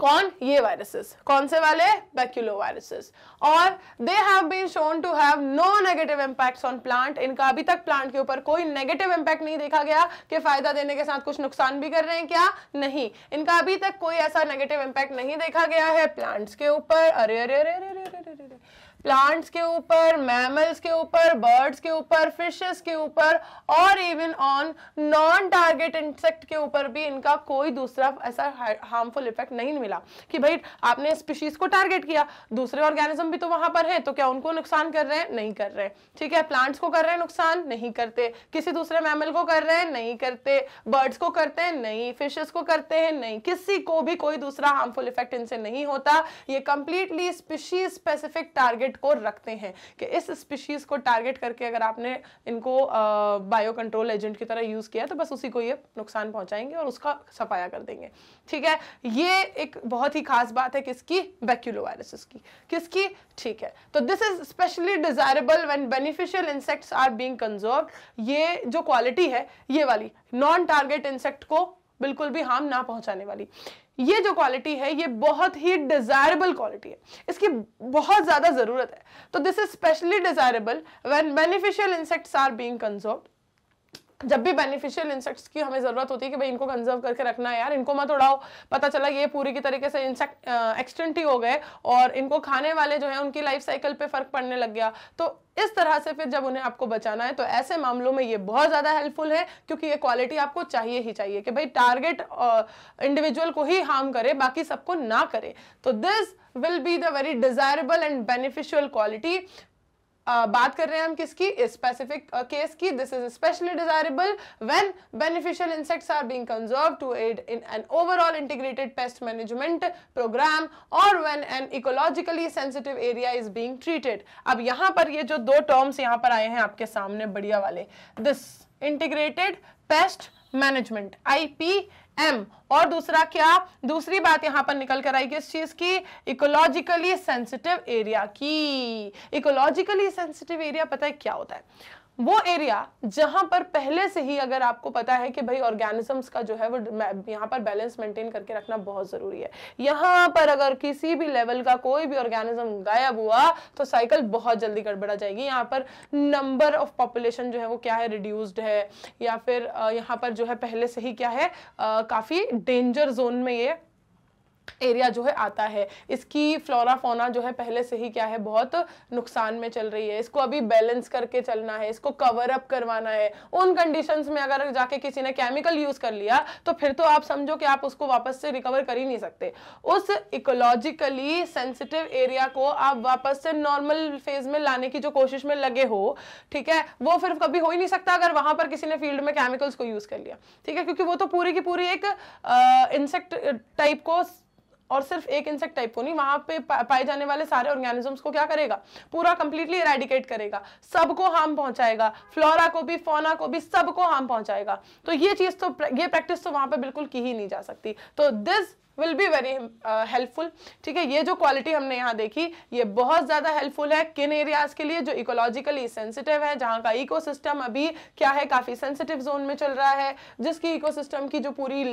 कौन ये वायरसेस कौन से वाले बैक्यूलो वायरसेस और they have been shown to have no negative impacts on plant इनका अभी तक प्लांट के ऊपर कोई नेगेटिव इम्पैक्ट नहीं देखा गया कि फायदा देने के साथ कुछ नुकसान भी कर रहे हैं क्या नहीं इनका अभी तक कोई ऐसा नेगेटिव इम्पैक्ट नहीं देखा गया है प्लांट्स के ऊपर अरे अरे अरे अरे अरे अरे अरे प्लांट्स के ऊपर मैमल्स के ऊपर बर्ड्स के ऊपर फिशेस के ऊपर और even on non target insect के ऊपर भी इनका कोई दूसरा ऐसा हार्मफुल इफेक्ट नहीं मिला कि भाई आपने स्पीशीज को टारगेट किया दूसरे ऑर्गेनिज्म भी तो वहां पर है तो क्या उनको नुकसान कर रहे हैं नहीं कर रहे ठीक है प्लांट्स को कर रहे हैं नुकसान नहीं करते किसी दूसरे मैमल को कर रहे हैं नहीं करते बर्ड्स को करते हैं नहीं फिशेस को करते हैं नहीं किसी को भी कोई दूसरा हार्मफुल इफेक्ट इनसे नहीं होता ये completely species specific target target को रखते हैं कि इस स्पीशीज़ को टारगेट करके अगर आपने इनको बायो कंट्रोल एजेंट की तरह यूज़ किया तो बस उसी को ये नुकसान पहुंचाएंगे और उसका सफाया कर देंगे ठीक है ये एक बहुत ही खास बात है किसकी बैक्यूलोवायरसिस की किसकी ठीक है तो this is specially desirable when beneficial insects are being conserve ये जो क्वालिटी है ये वाली नॉन टारगेट इंसेक्ट को बिल्कुल भी हार्म ना पहुंचाने वाली ये जो क्वालिटी है ये बहुत ही डिजायरेबल क्वालिटी है इसकी बहुत ज़्यादा ज़रूरत है तो this is specially desirable when beneficial insects are being conserve जब भी बेनिफिशियल इंसेक्ट्स की हमें ज़रूरत होती है कि भाई इनको कंजर्व करके रखना है यार इनको मत उड़ाओ पता चला ये पूरी की तरीके से इंसेक्ट एक्सटेंट ही हो गए और इनको खाने वाले जो है उनकी लाइफ साइकिल पे फ़र्क पड़ने लग गया तो इस तरह से फिर जब उन्हें आपको बचाना है तो ऐसे मामलों में ये बहुत ज़्यादा हेल्पफुल है क्योंकि ये क्वालिटी आपको चाहिए ही चाहिए कि भाई टारगेट इंडिविजुअल को ही हार्म करे बाकी सबको ना करे तो this will be the very desirable and beneficial quality बात कर रहे हैं हम किसकी स्पेसिफिक केस की this is specially desirable when beneficial insects are being conserve to aid in an overall integrated pest management program और when an ecologically sensitive area is being treated अब यहां पर ये जो दो टर्म्स यहां पर आए हैं आपके सामने बढ़िया वाले this integrated pest management I M और दूसरा क्या दूसरी बात यहां पर निकल कर आएगी इस चीज़ की इकोलॉजिकली सेंसिटिव एरिया की इकोलॉजिकली सेंसिटिव एरिया पता है क्या होता है वो एरिया जहां पर पहले से ही अगर आपको पता है कि भाई ऑर्गेनिजम्स का जो है वो यहाँ पर बैलेंस मेंटेन करके रखना बहुत ज़रूरी है यहाँ पर अगर किसी भी लेवल का कोई भी ऑर्गेनिज्म गायब हुआ तो साइकिल बहुत जल्दी गड़बड़ा जाएगी यहाँ पर नंबर ऑफ पॉपुलेशन जो है वो क्या है रिड्यूस्ड है या फिर यहाँ पर जो है पहले से ही क्या है काफ़ी डेंजर जोन में ये एरिया जो है आता है इसकी फ्लोरा फोना जो है पहले से ही क्या है बहुत नुकसान में चल रही है इसको अभी बैलेंस करके चलना है इसको कवर अप करवाना है उन कंडीशंस में अगर जाके किसी ने केमिकल यूज कर लिया तो फिर तो आप समझो कि आप उसको वापस से रिकवर कर ही नहीं सकते उस इकोलॉजिकली सेंसिटिव एरिया को आप वापस से नॉर्मल फेज में लाने की जो कोशिश में लगे हो ठीक है वो फिर कभी हो ही नहीं सकता अगर वहां पर किसी ने फील्ड में केमिकल्स को यूज कर लिया ठीक है क्योंकि वो तो पूरी की पूरी एक इंसेक्ट टाइप को और सिर्फ एक इंसेक्ट टाइप को नहीं वहां पे पाए जाने वाले सारे ऑर्गेनिजम्स को क्या करेगा पूरा कंप्लीटली इरेडिकेट करेगा सबको हार्म पहुंचाएगा फ्लोरा को भी फोना को भी सबको हार्म पहुंचाएगा तो ये चीज़ तो ये प्रैक्टिस तो वहां पर बिल्कुल की ही नहीं जा सकती तो this will be very helpful ठीक है ये जो क्वालिटी हमने यहाँ देखी ये बहुत ज़्यादा हेल्पफुल है किन एरियाज़ के लिए जो इकोलॉजिकली सेंसिटिव है जहाँ का इको अभी क्या है काफ़ी सेंसिटिव जोन में चल रहा है जिसकी इको की जो पूरी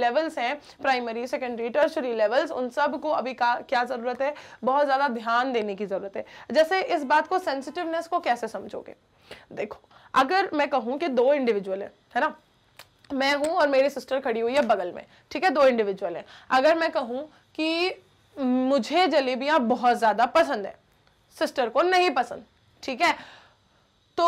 लेवल्स uh, हैं प्राइमरी सेकेंडरी टर्सरी लेवल्स उन सब को अभी का क्या ज़रूरत है बहुत ज़्यादा ध्यान देने की ज़रूरत है जैसे इस बात को सेंसिटिवनेस को कैसे समझोगे देखो अगर मैं कहूँ कि दो इंडिविजुअल है है ना मैं हूँ और मेरी सिस्टर खड़ी हुई है बगल में ठीक है दो इंडिविजुअल हैं अगर मैं कहूँ कि मुझे जलेबियाँ बहुत ज़्यादा पसंद है सिस्टर को नहीं पसंद ठीक है तो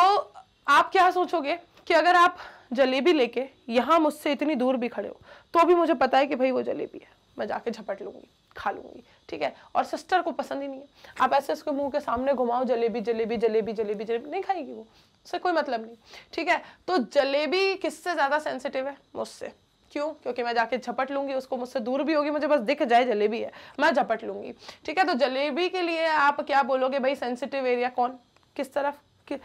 आप क्या सोचोगे कि अगर आप जलेबी लेके यहाँ मुझसे इतनी दूर भी खड़े हो तो भी मुझे पता है कि भाई वो जलेबी है मैं जाके झपट लूँगी खा लूँगी ठीक है और सिस्टर को पसंद ही नहीं है आप ऐसे उसके मुंह के सामने घुमाओ जलेबी जलेबी जलेबी जलेबी जलेबी नहीं खाएगी वो से कोई मतलब नहीं ठीक है तो जलेबी किससे ज़्यादा सेंसिटिव है मुझसे क्यों क्योंकि मैं जाके झपट लूंगी उसको मुझसे दूर भी होगी मुझे बस दिख जाए जलेबी है मैं झपट लूंगी ठीक है तो जलेबी के लिए आप क्या बोलोगे भाई सेंसिटिव एरिया कौन किस तरफ कि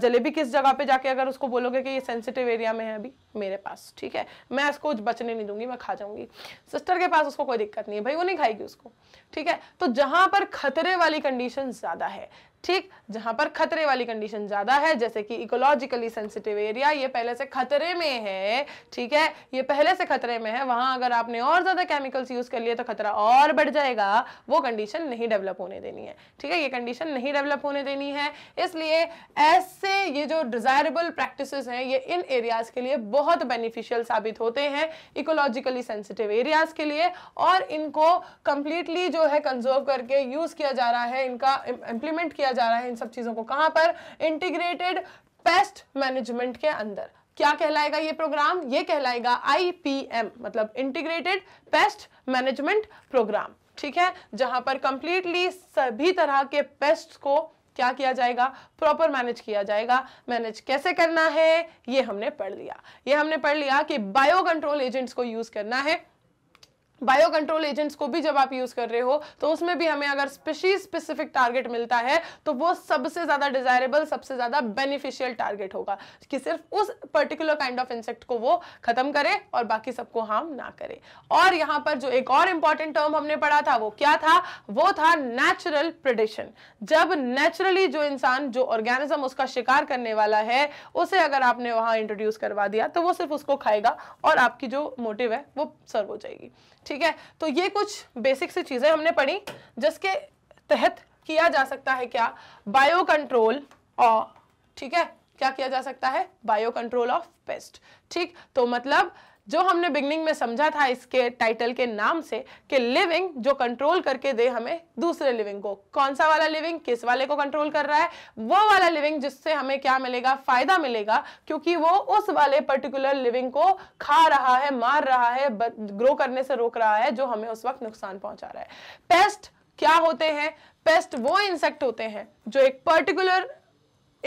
जलेबी किस जगह पे जाके अगर उसको बोलोगे कि ये सेंसिटिव एरिया में है अभी मेरे पास ठीक है मैं इसको बचने नहीं दूंगी मैं खा जाऊंगी सिस्टर के पास उसको कोई दिक्कत नहीं है भाई वो नहीं खाएगी उसको ठीक है तो जहां पर खतरे वाली कंडीशन ज़्यादा है ठीक जहां पर खतरे वाली कंडीशन ज्यादा है जैसे कि इकोलॉजिकली सेंसिटिव एरिया ये पहले से खतरे में है ठीक है ये पहले से खतरे में है वहां अगर आपने और ज्यादा केमिकल्स यूज कर लिए तो खतरा और बढ़ जाएगा वो कंडीशन नहीं डेवलप होने देनी है ठीक है ये कंडीशन नहीं डेवलप होने देनी है इसलिए ऐसे ये जो डिजायरेबल प्रैक्टिस हैं ये इन एरियाज के लिए बहुत बेनिफिशियल साबित होते हैं इकोलॉजिकली सेंसिटिव एरियाज के लिए और इनको कंप्लीटली जो है कंजर्व करके यूज किया जा रहा है इनका इम्प्लीमेंट किया किया जा रहा है इन सब चीज़ों को कहां पर इंटीग्रेटेड पेस्ट मैनेजमेंट के अंदर क्या कहलाएगा ये प्रोग्राम ये कहलाएगा आईपीएम मतलब इंटीग्रेटेड पेस्ट मैनेजमेंट प्रोग्राम ठीक है जहां पर कंप्लीटली सभी तरह के पेस्ट को क्या किया जाएगा प्रॉपर मैनेज किया जाएगा मैनेज कैसे करना है ये हमने पढ़ लिया ये हमने पढ़ लिया कि बायो कंट्रोल एजेंट्स को यूज करना है बायो कंट्रोल एजेंट्स को भी जब आप यूज़ कर रहे हो तो उसमें भी हमें अगर स्पेशी स्पेसिफिक टारगेट मिलता है तो वो सबसे ज़्यादा डिजायरेबल सबसे ज़्यादा बेनिफिशियल टारगेट होगा कि सिर्फ उस पर्टिकुलर काइंड ऑफ इंसेक्ट को वो ख़त्म करे और बाकी सबको हार्म ना करे और यहाँ पर जो एक और इंपॉर्टेंट टर्म हमने पढ़ा था वो क्या था वो था नेचुरल प्रोडिक्शन जब नेचुरली जो इंसान जो ऑर्गेनिज्म उसका शिकार करने वाला है उसे अगर आपने वहां इंट्रोड्यूस करवा दिया तो वो सिर्फ उसको खाएगा और आपकी जो मोटिव है वो सर्व हो जाएगी ठीक है तो ये कुछ बेसिक सी चीज़ें हमने पढ़ी जिसके तहत किया जा सकता है क्या बायो कंट्रोल ठीक है क्या किया जा सकता है बायो कंट्रोल ऑफ पेस्ट ठीक तो मतलब जो हमने बिगनिंग में समझा था इसके टाइटल के नाम से कि लिविंग जो कंट्रोल करके दे हमें दूसरे लिविंग को कौन सा वाला लिविंग किस वाले को कंट्रोल कर रहा है वो वाला लिविंग जिससे हमें क्या मिलेगा फायदा मिलेगा क्योंकि वो उस वाले पर्टिकुलर लिविंग को खा रहा है मार रहा है ग्रो करने से रोक रहा है जो हमें उस वक्त नुकसान पहुंचा रहा है पेस्ट क्या होते हैं पेस्ट वो इंसेक्ट होते हैं जो एक पर्टिकुलर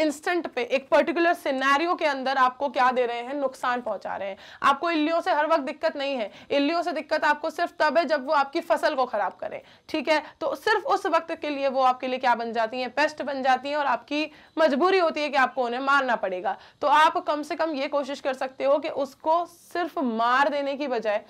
इंस्टेंट पे एक पर्टिकुलर सिनेरियो के अंदर आपको क्या दे रहे हैं नुकसान पहुंचा रहे हैं आपको इल्लियों से हर वक्त दिक्कत नहीं है इल्लियों से दिक्कत आपको सिर्फ तब है जब वो आपकी फसल को खराब करें ठीक है तो सिर्फ उस वक्त के लिए वो आपके लिए क्या बन जाती हैं पेस्ट बन जाती हैं और आपकी मजबूरी होती है कि आपको उन्हें मारना पड़ेगा तो आप कम से कम ये कोशिश कर सकते हो कि उसको सिर्फ मार देने की बजाय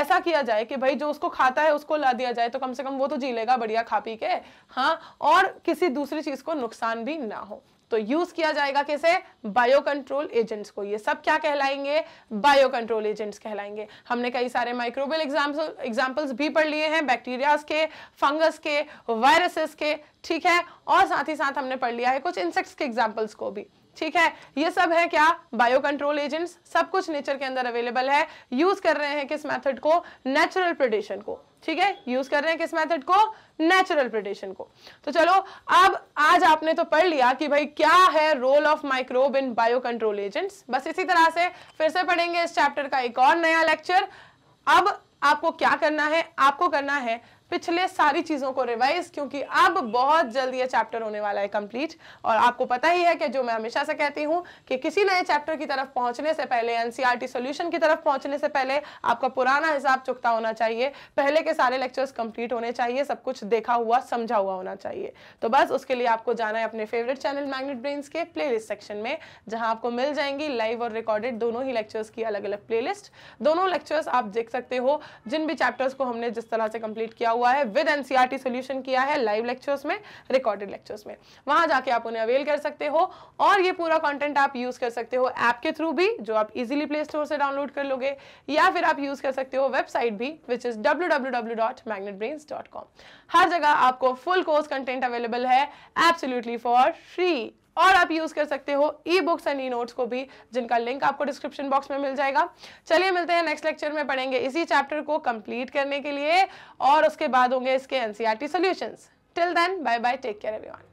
ऐसा किया जाए कि भाई जो उसको खाता है उसको ला दिया जाए तो कम से कम वो तो जी लेगा बढ़िया खा पी के हाँ और किसी दूसरी चीज़ को नुकसान भी ना हो तो यूज किया जाएगा किसे बायो कंट्रोल एजेंट्स को ये सब क्या कहलाएंगे बायो कंट्रोल एजेंट्स कहलाएंगे हमने कई सारे माइक्रोबियल एग्जाम्पल्स भी पढ़ लिए हैं बैक्टीरियाज के फंगस के वायरसेस के ठीक है और साथ ही साथ हमने पढ़ लिया है कुछ इंसेक्ट्स के एग्जाम्पल्स को भी ठीक है ये सब है क्या बायो कंट्रोल एजेंट्स सब कुछ नेचर के अंदर अवेलेबल है यूज कर रहे हैं किस मेथड को नेचुरल प्रोडेशन को ठीक है यूज कर रहे हैं किस मेथड को नेचुरल प्रिडेशन को तो चलो अब आज आपने तो पढ़ लिया कि भाई क्या है role of microbe in bio control agents बस इसी तरह से फिर से पढ़ेंगे इस चैप्टर का एक और नया लेक्चर अब आपको क्या करना है आपको करना है पिछले सारी चीज़ों को रिवाइज क्योंकि अब बहुत जल्द ये चैप्टर होने वाला है कंप्लीट और आपको पता ही है कि जो मैं हमेशा से कहती हूँ कि किसी नए चैप्टर की तरफ पहुंचने से पहले एनसीआर सॉल्यूशन e की तरफ पहुंचने से पहले आपका पुराना हिसाब चुकता होना चाहिए पहले के सारे लेक्चर्स कंप्लीट होने चाहिए सब कुछ देखा हुआ समझा हुआ होना चाहिए तो बस उसके लिए आपको जाना है अपने फेवरेट चैनल मैग्नेट ब्रेन्स के प्लेलिस्ट सेक्शन में जहां आपको मिल जाएंगी लाइव और रिकॉर्डेड दोनों ही लेक्चर्स की अलग अलग प्ले दोनों लेक्चर्स आप देख सकते हो जिन भी चैप्टर्स को हमने जिस तरह से कंप्लीट किया हुआ हुआ है विद एनसीआरटी सॉल्यूशन किया है लाइव लेक्चर्स में रिकॉर्डेड लेक्चर्स में वहां जाके आप उन्हें अवेल कर सकते हो और ये पूरा कंटेंट आप यूज कर सकते हो ऐप के थ्रू भी जो आप इजिली प्ले स्टोर से डाउनलोड कर लोगे या फिर आप यूज कर सकते हो वेबसाइट भी विच इज डब्ल्यू हर जगह आपको फुल कोर्स कंटेंट अवेलेबल है एब्सोल्यूटली फॉर फ्री और आप यूज कर सकते हो e books and e notes को भी जिनका लिंक आपको डिस्क्रिप्शन बॉक्स में मिल जाएगा चलिए मिलते हैं नेक्स्ट लेक्चर में पढ़ेंगे इसी चैप्टर को कंप्लीट करने के लिए और उसके बाद होंगे इसके NCERT solutions till then bye bye take care everyone